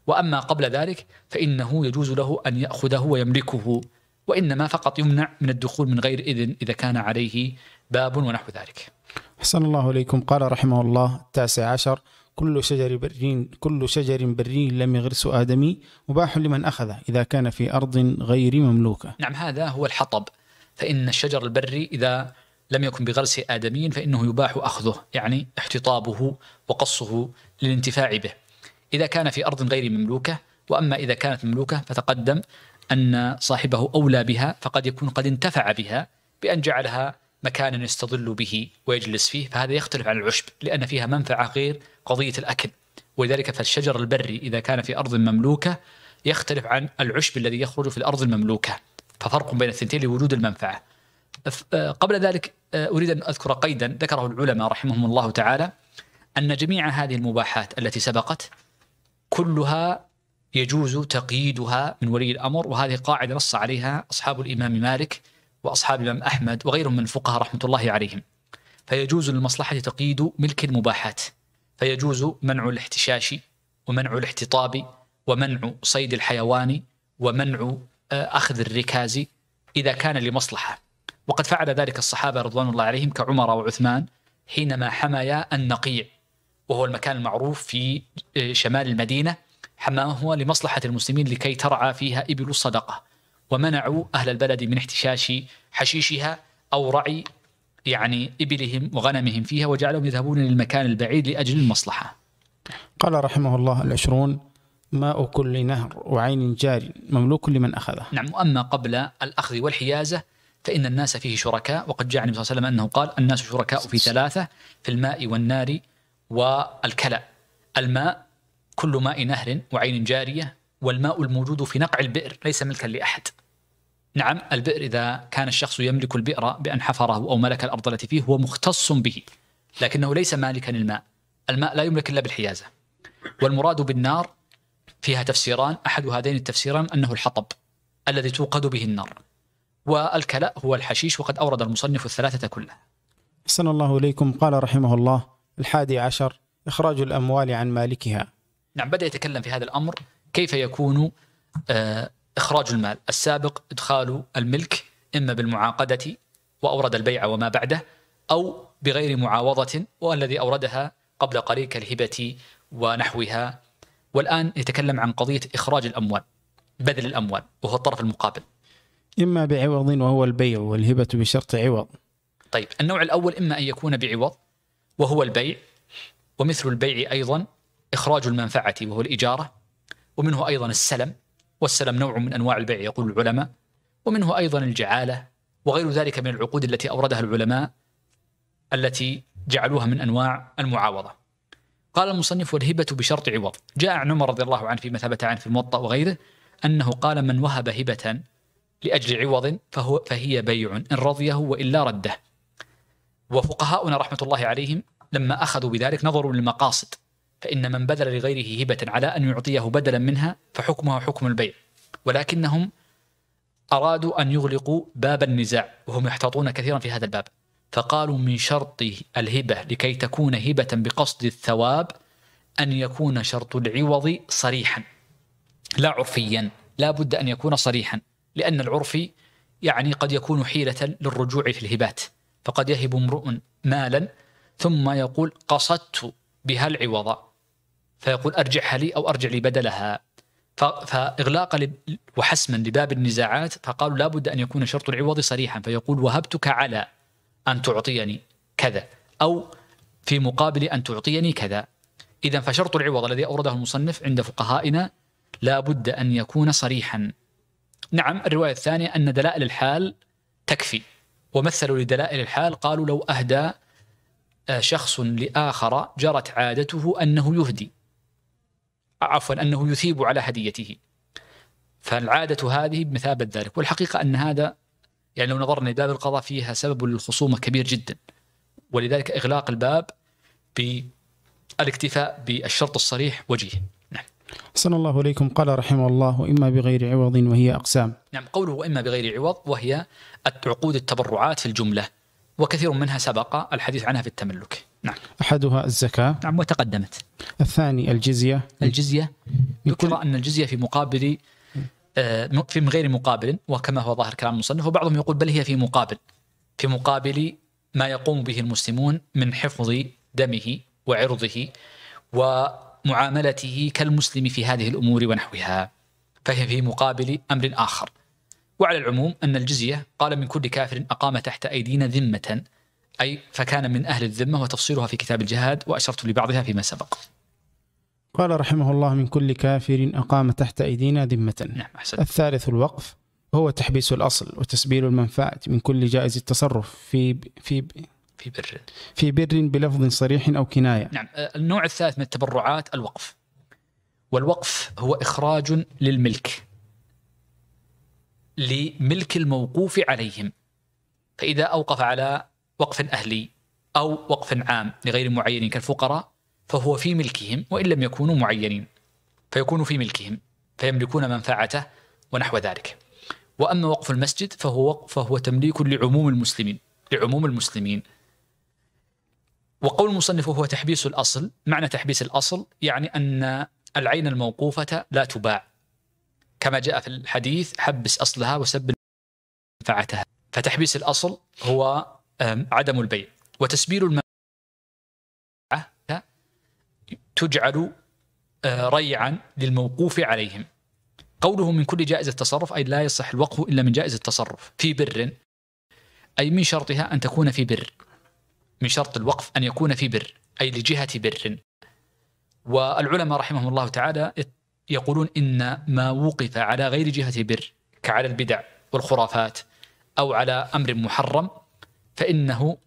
وأما قبل ذلك فإنه يجوز له أن يأخذه ويملكه وإنما فقط يمنع من الدخول من غير إذن إذا كان عليه باب ونحو ذلك أحسن الله إليكم قال رحمه الله التاسع عشر كل شجر بري كل شجر بري لم يغرس آدمي مباح لمن أخذه إذا كان في أرض غير مملوكة نعم هذا هو الحطب فإن الشجر البري إذا لم يكن بغرسه آدمي فإنه يباح أخذه يعني احتطابه وقصه للانتفاع به إذا كان في أرض غير مملوكة وأما إذا كانت مملوكة فتقدم أن صاحبه أولى بها فقد يكون قد انتفع بها بأن جعلها مكان يستظل به ويجلس فيه فهذا يختلف عن العشب لأن فيها منفعة غير قضية الأكل ولذلك فالشجر البري إذا كان في أرض مملوكة يختلف عن العشب الذي يخرج في الأرض المملوكة ففرق بين الثنتين لوجود المنفعة آه، قبل ذلك آه، أريد أن أذكر قيدا ذكره العلماء رحمهم الله تعالى أن جميع هذه المباحات التي سبقت كلها يجوز تقييدها من ولي الأمر وهذه قاعدة نص عليها أصحاب الإمام مالك وأصحاب الإمام أحمد وغيرهم من الفقهاء رحمة الله عليهم فيجوز للمصلحة تقييد ملك المباحات فيجوز منع الاحتشاش ومنع الاحتطاب ومنع صيد الحيوان ومنع آه، أخذ الركاز إذا كان لمصلحة وقد فعل ذلك الصحابة رضوان الله عليهم كعمر وعثمان حينما حميا النقيع وهو المكان المعروف في آه، شمال المدينة حماه لمصلحة المسلمين لكي ترعى فيها إبل الصدقة ومنعوا أهل البلد من احتشاش حشيشها أو رعي يعني إبلهم وغنمهم فيها وجعلهم يذهبون للمكان البعيد لأجل المصلحة قال رحمه الله العشرون ماء كل نهر وعين جار مملوك لمن أخذه نعم وأما قبل الأخذ والحيازة فإن الناس فيه شركاء وقد جاء النبي صلى الله عليه وسلم أنه قال الناس شركاء في ثلاثة في الماء والنار والكلأ الماء كل ماء نهر وعين جارية والماء الموجود في نقع البئر ليس ملكا لأحد نعم البئر إذا كان الشخص يملك البئر بأن حفره أو ملك الأرض التي فيه هو مختص به لكنه ليس مالكا للماء الماء لا يملك إلا بالحيازة والمراد بالنار فيها تفسيران أحد هذين التفسيران أنه الحطب الذي توقد به النار والكلاء هو الحشيش وقد أورد المصنف الثلاثة كلها أحسن الله إليكم قال رحمه الله الحادي عشر إخراج الأموال عن مالكها نعم بدأ يتكلم في هذا الأمر كيف يكون آه، إخراج المال السابق إدخال الملك إما بالمعاقدة وأورد البيع وما بعده أو بغير معاوضة والذي أوردها قبل قليل كالهبة ونحوها والآن يتكلم عن قضية إخراج الأموال بذل الأموال وهو الطرف المقابل إما بعوض وهو البيع والهبة بشرط عوض طيب النوع الأول إما أن يكون بعوض وهو البيع ومثل البيع أيضا إخراج المنفعة وهو الإجارة ومنه أيضا السلم والسلم نوع من أنواع البيع يقول العلماء ومنه أيضا الجعالة وغير ذلك من العقود التي أوردها العلماء التي جعلوها من أنواع المعاوضة قال المصنف والهبة بشرط عوض جاء عن عمر رضي الله عنه فيما ثبت عنه في الموطأ وغيره أنه قال من وهب هبة لأجل عوض فهو فهي بيع إن رضيه وإلا رده وفقهاؤنا رحمة الله عليهم لما أخذوا بذلك نظروا للمقاصد فإن من بذل لغيره هبة على أن يعطيه بدلا منها فحكمها حكم البيع ولكنهم أرادوا أن يغلقوا باب النزاع وهم يحتاطون كثيرا في هذا الباب فقالوا من شرط الهبة لكي تكون هبة بقصد الثواب أن يكون شرط العوض صريحا لا عرفيا لا بد أن يكون صريحا لأن العرفي يعني قد يكون حيلة للرجوع في الهبات فقد يهب امرؤ مالا ثم يقول قصدت بها العوض فيقول ارجعها لي او ارجع لي بدلها فاغلاقا وحسما لباب النزاعات فقالوا لابد ان يكون شرط العوض صريحا فيقول وهبتك على ان تعطيني كذا او في مقابل ان تعطيني كذا اذا فشرط العوض الذي اورده المصنف عند فقهائنا لابد ان يكون صريحا نعم الروايه الثانيه ان دلائل الحال تكفي ومثلوا لدلائل الحال قالوا لو اهدى آه، شخص لاخر جرت عادته انه يهدي آه، عفوا انه يثيب على هديته. فالعاده هذه بمثابه ذلك، والحقيقه ان هذا يعني لو نظرنا لباب القضاء فيها سبب للخصومه كبير جدا. ولذلك اغلاق الباب بالاكتفاء بالشرط الصريح وجيه نعم. صلى الله إليكم قال رحمه الله إما بغير عوض وهي أقسام نعم قوله وإما بغير عوض وهي عقود التبرعات في الجملة وكثير منها سبق الحديث عنها في التملك نعم أحدها الزكاة نعم وتقدمت الثاني الجزية الجزية ذكر أن الجزية في مقابل آه، في غير مقابل وكما هو ظاهر كلام المصنف وبعضهم يقول بل هي في مقابل في مقابل ما يقوم به المسلمون من حفظ دمه وعرضه ومعاملته كالمسلم في هذه الأمور ونحوها فهي في مقابل أمر آخر وعلى العموم أن الجزية قال من كل كافر أقام تحت أيدينا ذمة أي فكان من أهل الذمة وتفصيلها في كتاب الجهاد وأشرت لبعضها فيما سبق قال رحمه الله من كل كافر أقام تحت أيدينا ذمة نعم أحسن. الثالث الوقف هو تحبيس الأصل وتسبيل المنفعة من كل جائز التصرف في في في بر في بر بلفظ صريح أو كناية نعم آه، النوع الثالث من التبرعات الوقف والوقف هو إخراج للملك لملك الموقوف عليهم فإذا أوقف على وقف أهلي أو وقف عام لغير معين كالفقراء فهو في ملكهم وإن لم يكونوا معينين فيكون في ملكهم فيملكون منفعته ونحو ذلك وأما وقف المسجد فهو وقف فهو تمليك لعموم المسلمين لعموم المسلمين وقول المصنف هو تحبيس الأصل معنى تحبيس الأصل يعني أن العين الموقوفة لا تباع كما جاء في الحديث حبس أصلها وسب منفعتها فتحبيس الأصل هو عدم البيع وتسبيل المنفعة تجعل آه، ريعا للموقوف عليهم قوله من كل جائزة تصرف أي لا يصح الوقف إلا من جائزة التصرف في بر أي من شرطها أن تكون في بر من شرط الوقف أن يكون في بر أي لجهة بر والعلماء رحمهم الله تعالى يقولون إن ما وقف على غير جهة بر كعلى البدع والخرافات أو على أمر محرم فإنه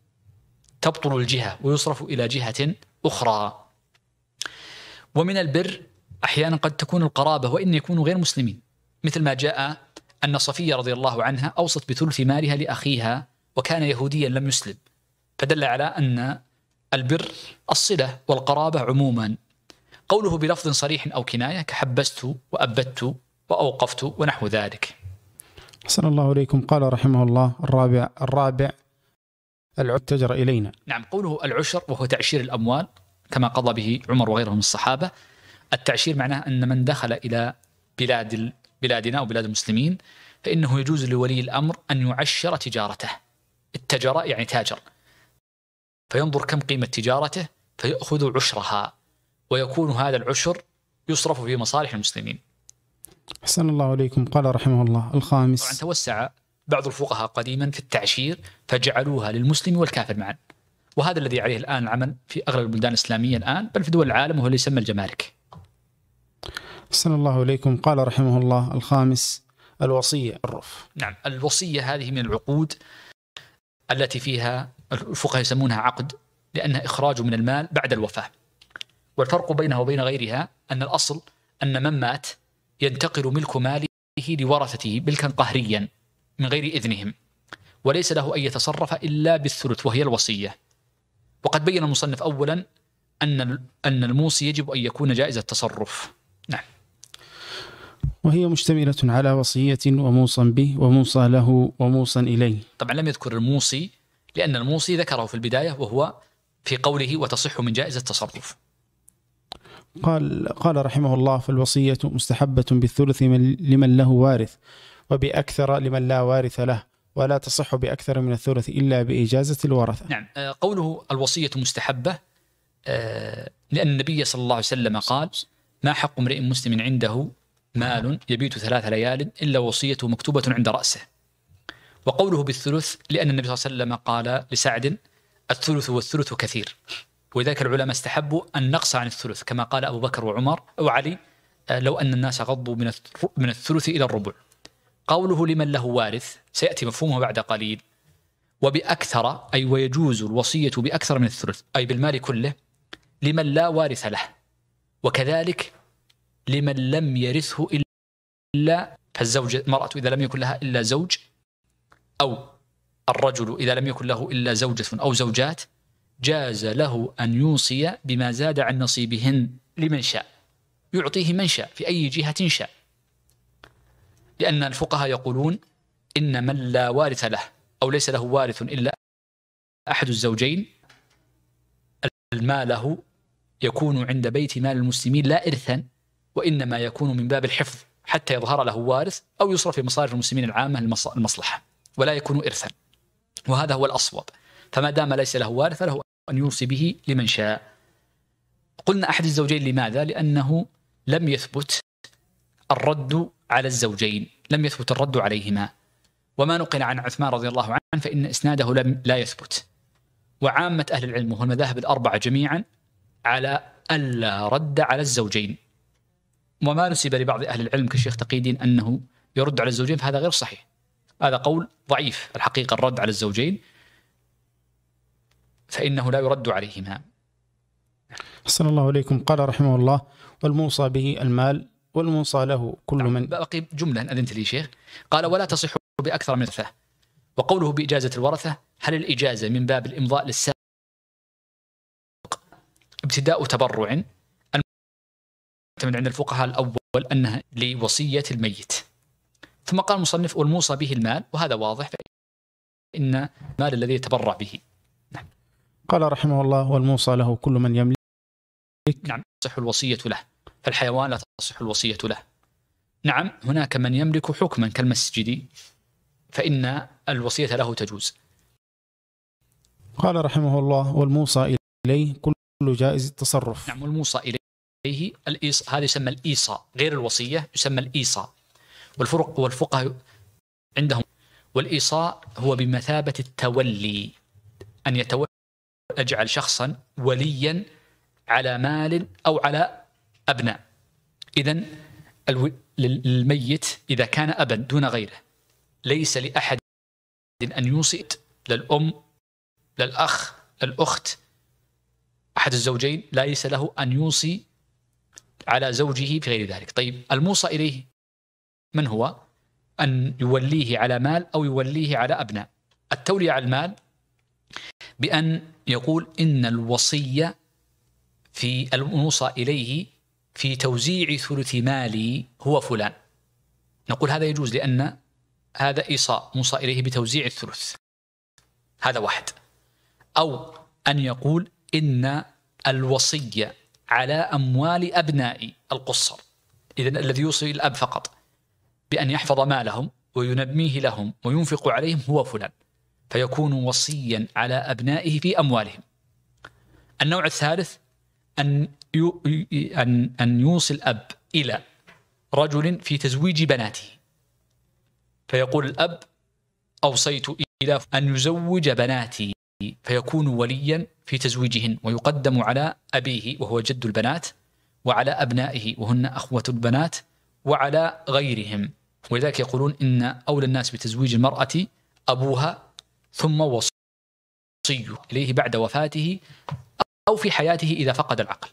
تبطل الجهة ويصرف إلى جهة أخرى ومن البر أحيانا قد تكون القرابة وإن يكونوا غير مسلمين مثل ما جاء أن صفية رضي الله عنها أوصت بثلث مالها لأخيها وكان يهوديا لم يسلم فدل على أن البر الصلة والقرابة عموما قوله بلفظ صريح أو كناية كحبست وأبدت وأوقفت ونحو ذلك أحسن الله إليكم قال رحمه الله الرابع الرابع العتجر إلينا نعم قوله العشر وهو تعشير الأموال كما قضى به عمر وغيره من الصحابة التعشير معناه أن من دخل إلى بلاد بلادنا وبلاد المسلمين فإنه يجوز لولي الأمر أن يعشر تجارته التجر يعني تاجر فينظر كم قيمة تجارته فيأخذ عشرها ويكون هذا العشر يصرف في مصالح المسلمين أحسن الله عليكم قال رحمه الله الخامس طبعا توسع بعض الفقهاء قديما في التعشير فجعلوها للمسلم والكافر معا وهذا الذي عليه الآن العمل في أغلب البلدان الإسلامية الآن بل في دول العالم وهو اللي يسمى الجمارك أحسن الله إليكم قال رحمه الله الخامس الوصية الرف نعم الوصية هذه من العقود التي فيها الفقهاء يسمونها عقد لأنها إخراج من المال بعد الوفاة والفرق بينها وبين غيرها أن الأصل أن من مات ينتقل ملك ماله لورثته ملكا قهريا من غير إذنهم وليس له أن يتصرف إلا بالثلث وهي الوصية وقد بين المصنف أولا أن أن الموصي يجب أن يكون جائز التصرف نعم وهي مشتملة على وصية وموصى به وموصى له وموصى إليه طبعا لم يذكر الموصي لأن الموصي ذكره في البداية وهو في قوله وتصح من جائزة التصرف قال قال رحمه الله فالوصية مستحبة بالثلث لمن له وارث وبأكثر لمن لا وارث له ولا تصح بأكثر من الثلث إلا بإجازة الورثة نعم آه، قوله الوصية مستحبة آه، لأن النبي صلى الله عليه وسلم قال ما حق امرئ مسلم عنده مال يبيت ثلاث ليال إلا وصيته مكتوبة عند رأسه وقوله بالثلث لأن النبي صلى الله عليه وسلم قال لسعد الثلث والثلث كثير ولذلك العلماء استحبوا النقص عن الثلث كما قال أبو بكر وعمر وعلي آه، لو أن الناس غضوا من من الثلث إلى الربع قوله لمن له وارث سيأتي مفهومه بعد قليل وبأكثر أي ويجوز الوصية بأكثر من الثلث أي بالمال كله لمن لا وارث له وكذلك لمن لم يرثه إلا فالزوجة المرأة إذا لم يكن لها إلا زوج أو الرجل إذا لم يكن له إلا زوجة أو زوجات جاز له أن يوصي بما زاد عن نصيبهن لمن شاء يعطيه من شاء في أي جهة شاء لأن الفقهاء يقولون إن من لا وارث له أو ليس له وارث إلا أحد الزوجين المال له يكون عند بيت مال المسلمين لا إرثا وإنما يكون من باب الحفظ حتى يظهر له وارث أو يصرف في مصارف المسلمين العامة المصلحة ولا يكون إرثا وهذا هو الأصوب فما دام ليس له وارث له أن يوصي به لمن شاء قلنا أحد الزوجين لماذا؟ لأنه لم يثبت الرد على الزوجين لم يثبت الرد عليهما وما نقل عن عثمان رضي الله عنه فإن إسناده لم لا يثبت وعامة أهل العلم وهو المذاهب الأربعة جميعا على ألا رد على الزوجين وما نسب لبعض أهل العلم كشيخ تقيدين أنه يرد على الزوجين فهذا غير صحيح هذا قول ضعيف الحقيقة الرد على الزوجين فإنه لا يرد عليهما أحسن الله إليكم قال رحمه الله والموصى به المال والموصى له كل نعم، من بقي جملة أذنت لي شيخ قال ولا تصح بأكثر من ثلاثة وقوله بإجازة الورثة هل الإجازة من باب الإمضاء للسابق ابتداء تبرع من عند الفقهاء الأول أنها لوصية الميت ثم قال المصنف والموصى به المال وهذا واضح فإن المال الذي يتبرع به نعم. قال رحمه الله والموصى له كل من يملك نعم تصح الوصية له فالحيوان لا تصح الوصية له نعم هناك من يملك حكما كالمسجد فإن الوصية له تجوز قال رحمه الله والموصى إليه كل جائز التصرف نعم والموصى إليه الإيص... هذا يسمى الإيصاء غير الوصية يسمى الإيصاء والفرق والفقهاء عندهم والإيصاء هو بمثابة التولي أن يتولى أجعل شخصا وليا على مال أو على أبناء إذا للميت إذا كان أبا دون غيره ليس لأحد أن يوصي للأم للأخ للأخت أحد الزوجين ليس له أن يوصي على زوجه في غير ذلك طيب الموصى إليه من هو أن يوليه على مال أو يوليه على أبناء التولية على المال بأن يقول إن الوصية في الموصى إليه في توزيع ثلث مالي هو فلان نقول هذا يجوز لأن هذا إيصاء موصى إليه بتوزيع الثلث هذا واحد أو أن يقول إن الوصية على أموال أبنائي القصر إذا الذي يوصي الأب فقط بأن يحفظ مالهم وينميه لهم وينفق عليهم هو فلان فيكون وصيا على أبنائه في أموالهم النوع الثالث أن أن أن يوصي الأب إلى رجل في تزويج بناته فيقول الأب أوصيت إلى أن يزوج بناتي فيكون وليا في تزويجهن ويقدم على أبيه وهو جد البنات وعلى أبنائه وهن أخوة البنات وعلى غيرهم ولذلك يقولون إن أولى الناس بتزويج المرأة أبوها ثم وصيه إليه بعد وفاته أو في حياته إذا فقد العقل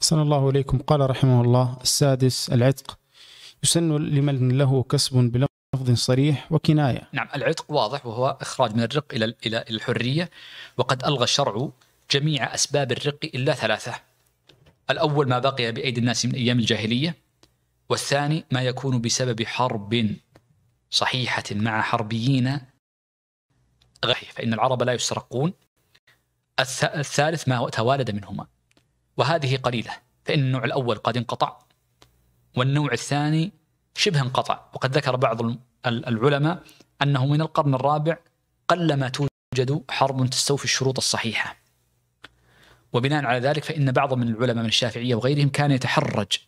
صلى الله عليكم قال رحمه الله السادس العتق يسن لمن له كسب بلفظ صريح وكناية نعم العتق واضح وهو إخراج من الرق إلى إلى الحرية وقد ألغى الشرع جميع أسباب الرق إلا ثلاثة الأول ما بقي بأيدي الناس من أيام الجاهلية والثاني ما يكون بسبب حرب صحيحة مع حربيين غحي فإن العرب لا يسرقون الثالث ما توالد منهما وهذه قليلة فإن النوع الأول قد انقطع والنوع الثاني شبه انقطع وقد ذكر بعض العلماء أنه من القرن الرابع قلما توجد حرب تستوفي الشروط الصحيحة وبناء على ذلك فإن بعض من العلماء من الشافعية وغيرهم كان يتحرج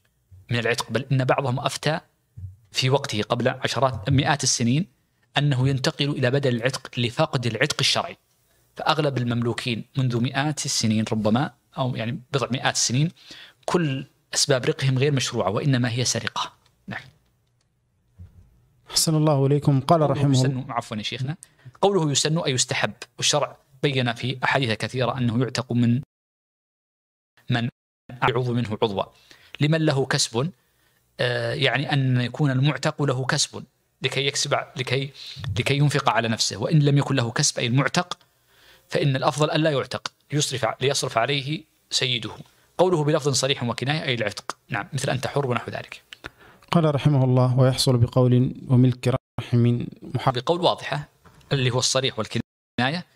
من العتق بل إن بعضهم أفتى في وقته قبل عشرات مئات السنين أنه ينتقل إلى بدل العتق لفقد العتق الشرعي فأغلب المملوكين منذ مئات السنين ربما او يعني بضع مئات السنين كل اسباب رقهم غير مشروعه وانما هي سرقه نعم احسن الله اليكم قال رحمه الله عفوا يا شيخنا قوله يسن اي يستحب والشرع بين في احاديث كثيره انه يعتق من من يعوض منه عضوا لمن له كسب آه، يعني ان يكون المعتق له كسب لكي يكسب لكي لكي ينفق على نفسه وان لم يكن له كسب اي المعتق فان الافضل الا يعتق يصرف ليصرف عليه سيده قوله بلفظ صريح وكناية أي العتق نعم مثل أنت حر ونحو ذلك قال رحمه الله ويحصل بقول وملك رحم محرم بقول واضحة اللي هو الصريح والكناية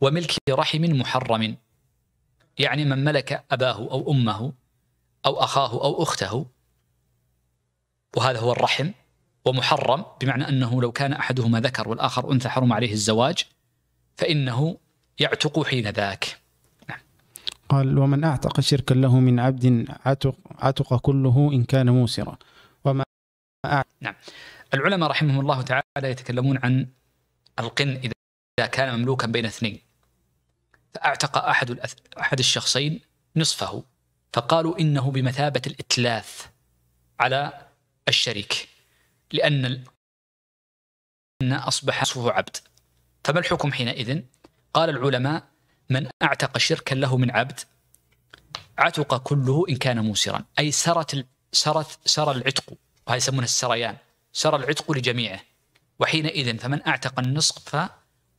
وملك رحم محرم يعني من ملك أباه أو أمه أو أخاه أو أخته وهذا هو الرحم ومحرم بمعنى أنه لو كان أحدهما ذكر والآخر أنثى حرم عليه الزواج فإنه يعتق حين ذاك نعم. قال ومن أعتق شركا له من عبد عتق, عتق كله إن كان موسرا وما أعتق نعم العلماء رحمهم الله تعالى يتكلمون عن القن إذا كان مملوكا بين اثنين فأعتق أحد الأث... أحد الشخصين نصفه فقالوا إنه بمثابة الإتلاف على الشريك لأن أصبح نصفه عبد فما الحكم حينئذ؟ قال العلماء من اعتق شركا له من عبد عتق كله ان كان موسرا اي سرت سرت سر العتق وهذا يسمونه السريان سر العتق لجميعه وحينئذ فمن اعتق النصف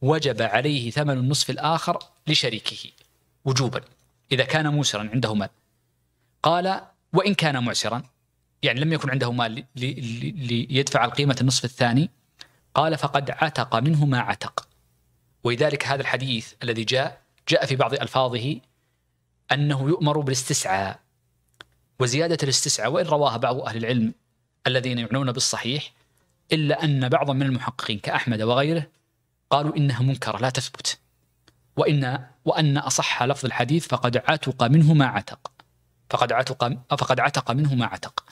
وجب عليه ثمن النصف الاخر لشريكه وجوبا اذا كان موسرا عنده مال قال وان كان معسرا يعني لم يكن عنده مال ليدفع القيمه النصف الثاني قال فقد عتق منه ما عتق ولذلك هذا الحديث الذي جاء جاء في بعض ألفاظه أنه يؤمر بالاستسعاء وزيادة الاستسعاء وإن رواها بعض أهل العلم الذين يعنون بالصحيح إلا أن بعضا من المحققين كأحمد وغيره قالوا إنها منكرة لا تثبت وإن وأن أصح لفظ الحديث فقد عتق منه ما عتق فقد عتق فقد عتق منه ما عتق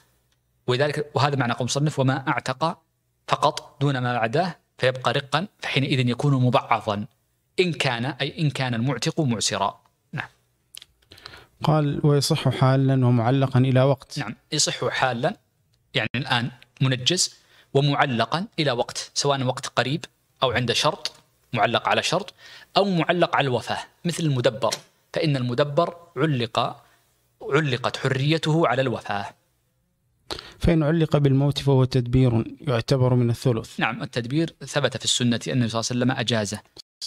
ولذلك وهذا معنى قول صنف وما أعتق فقط دون ما بعداه فيبقى رقا فحينئذ يكون مبعضا إن كان أي إن كان المعتق معسرا نعم قال ويصح حالا ومعلقا إلى وقت نعم يصح حالا يعني الآن منجز ومعلقا إلى وقت سواء وقت قريب أو عند شرط معلق على شرط أو معلق على الوفاة مثل المدبر فإن المدبر علق علقت حريته على الوفاة فإن علق بالموت فهو تدبير يعتبر من الثلث نعم التدبير ثبت في السنة أن النبي صلى الله عليه وسلم أجازه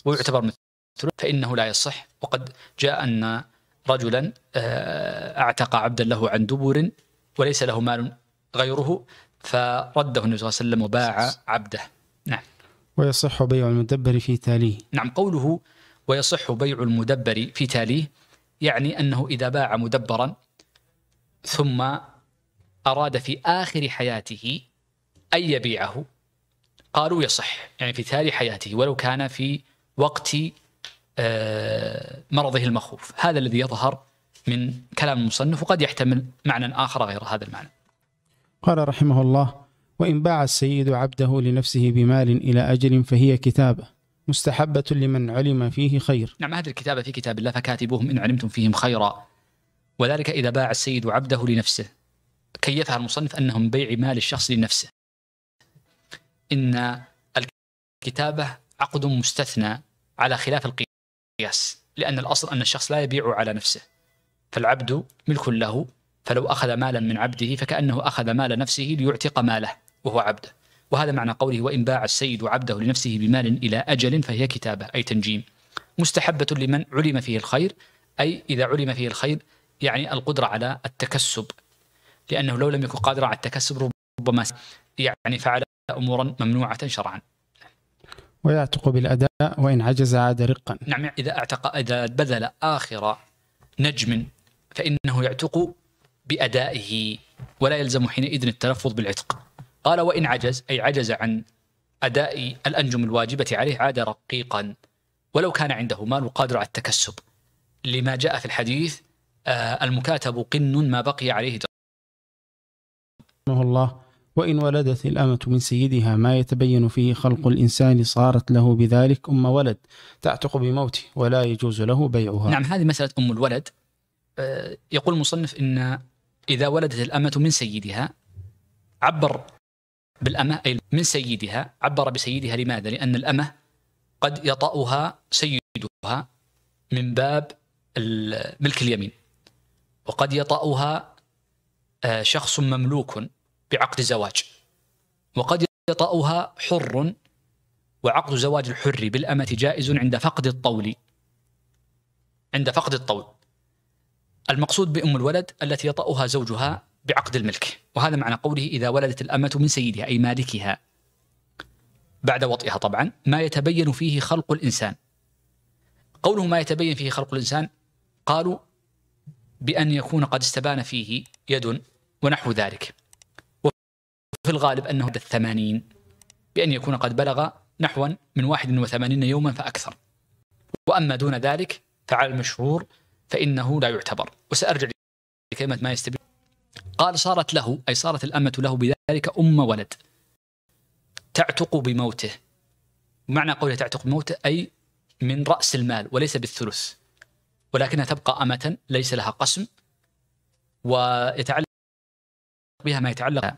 ويعتبر من الثلث فإنه لا يصح وقد جاء أن رجلا آه، أعتق عبدا له عن دبر وليس له مال غيره فرده النبي صلى الله عليه وسلم وباع عبده نعم ويصح بيع المدبر في تاليه نعم قوله ويصح بيع المدبر في تاليه يعني أنه إذا باع مدبرا ثم أراد في آخر حياته أن يبيعه قالوا يصح يعني في تالي حياته ولو كان في وقت آه، مرضه المخوف هذا الذي يظهر من كلام المصنف وقد يحتمل معنى آخر غير هذا المعنى قال رحمه الله وإن باع السيد عبده لنفسه بمال إلى أجل فهي كتابة مستحبة لمن علم فيه خير نعم هذه الكتابة في كتاب الله فكاتبوهم إن علمتم فيهم خيرا وذلك إذا باع السيد عبده لنفسه كيفها المصنف أنه من بيع مال الشخص لنفسه إن الكتابة عقد مستثنى على خلاف القياس لأن الأصل أن الشخص لا يبيع على نفسه فالعبد ملك له فلو أخذ مالا من عبده فكأنه أخذ مال نفسه ليعتق ماله وهو عبده وهذا معنى قوله وإن باع السيد عبده لنفسه بمال إلى أجل فهي كتابة أي تنجيم مستحبة لمن علم فيه الخير أي إذا علم فيه الخير يعني القدرة على التكسب لأنه لو لم يكن قادرا على التكسب ربما يعني فعل أمورا ممنوعة شرعا ويعتق بالأداء وإن عجز عاد رقا نعم إذا اعتق إذا بذل آخر نجم فإنه يعتق بأدائه ولا يلزم حينئذ التلفظ بالعتق قال وإن عجز أي عجز عن أداء الأنجم الواجبة عليه عاد رقيقا ولو كان عنده مال قادر على التكسب لما جاء في الحديث آه، المكاتب قن ما بقي عليه رحمه الله وإن ولدت الأمة من سيدها ما يتبين فيه خلق الإنسان صارت له بذلك أم ولد تعتق بموته ولا يجوز له بيعها نعم هذه مسألة أم الولد آه، يقول المصنف إن إذا ولدت الأمة من سيدها عبر بالأمة أي من سيدها عبر بسيدها لماذا؟ لأن الأمة قد يطأها سيدها من باب ملك اليمين وقد يطأها آه، شخص مملوك بعقد زواج وقد يطأها حر وعقد زواج الحر بالأمة جائز عند فقد الطول عند فقد الطول المقصود بأم الولد التي يطأها زوجها بعقد الملك وهذا معنى قوله إذا ولدت الأمة من سيدها أي مالكها بعد وطئها طبعا ما يتبين فيه خلق الإنسان قوله ما يتبين فيه خلق الإنسان قالوا بأن يكون قد استبان فيه يد ونحو ذلك في الغالب أنه الثمانين بأن يكون قد بلغ نحوا من 81 يوما فأكثر وأما دون ذلك فعلى المشهور فإنه لا يعتبر وسأرجع لكلمة ما يستبين قال صارت له أي صارت الأمة له بذلك أم ولد تعتق بموته معنى قوله تعتق بموته أي من رأس المال وليس بالثلث ولكنها تبقى أمة ليس لها قسم ويتعلق بها ما يتعلق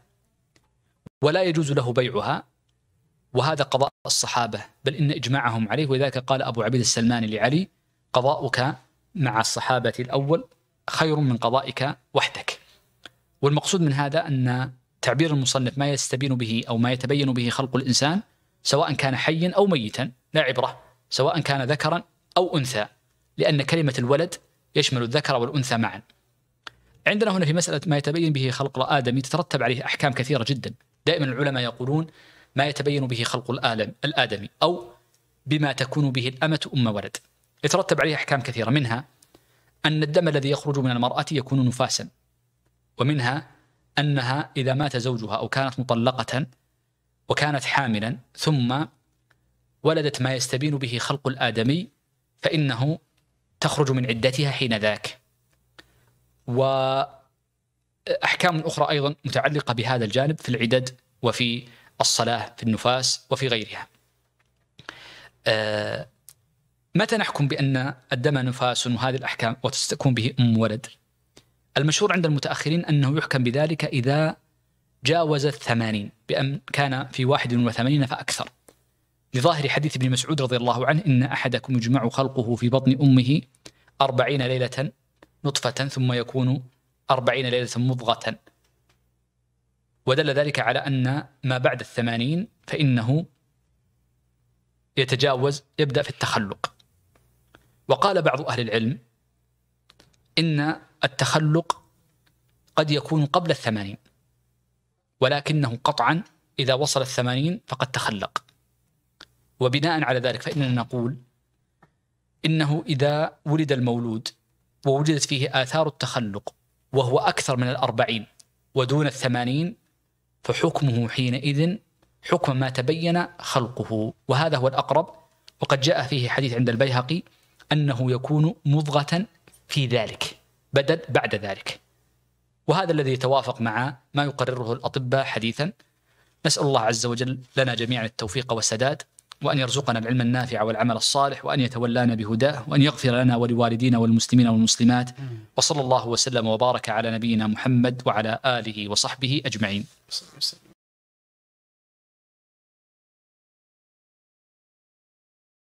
ولا يجوز له بيعها وهذا قضاء الصحابة بل إن إجماعهم عليه ولذلك قال أبو عبيد السلماني لعلي قضاؤك مع الصحابة الأول خير من قضائك وحدك والمقصود من هذا أن تعبير المصنف ما يستبين به أو ما يتبين به خلق الإنسان سواء كان حيا أو ميتا لا عبرة سواء كان ذكرا أو أنثى لأن كلمة الولد يشمل الذكر والأنثى معا عندنا هنا في مسألة ما يتبين به خلق آدم تترتب عليه أحكام كثيرة جدا دائما العلماء يقولون ما يتبين به خلق الآلم الآدمي أو بما تكون به الأمة أم ولد يترتب عليه أحكام كثيرة منها أن الدم الذي يخرج من المرأة يكون نفاسا ومنها أنها إذا مات زوجها أو كانت مطلقة وكانت حاملا ثم ولدت ما يستبين به خلق الآدمي فإنه تخرج من عدتها حين ذاك و احكام اخرى ايضا متعلقه بهذا الجانب في العدد وفي الصلاه في النفاس وفي غيرها. آه، متى نحكم بان الدم نفاس وهذه الاحكام وتستكون به ام ولد؟ المشهور عند المتاخرين انه يحكم بذلك اذا جاوز الثمانين بأن كان في واحد وثمانين فأكثر لظاهر حديث ابن مسعود رضي الله عنه إن أحدكم يجمع خلقه في بطن أمه أربعين ليلة نطفة ثم يكون أربعين ليلة مضغة ودل ذلك على أن ما بعد الثمانين فإنه يتجاوز يبدأ في التخلق وقال بعض أهل العلم إن التخلق قد يكون قبل الثمانين ولكنه قطعا إذا وصل الثمانين فقد تخلق وبناء على ذلك فإننا نقول إنه إذا ولد المولود ووجدت فيه آثار التخلق وهو أكثر من الأربعين ودون الثمانين فحكمه حينئذ حكم ما تبين خلقه وهذا هو الأقرب وقد جاء فيه حديث عند البيهقي أنه يكون مضغة في ذلك بدل بعد ذلك وهذا الذي يتوافق مع ما يقرره الأطباء حديثا نسأل الله عز وجل لنا جميعا التوفيق والسداد وأن يرزقنا العلم النافع والعمل الصالح وأن يتولانا بهداه وأن يغفر لنا ولوالدينا والمسلمين والمسلمات وصلى الله وسلم وبارك على نبينا محمد وعلى آله وصحبه أجمعين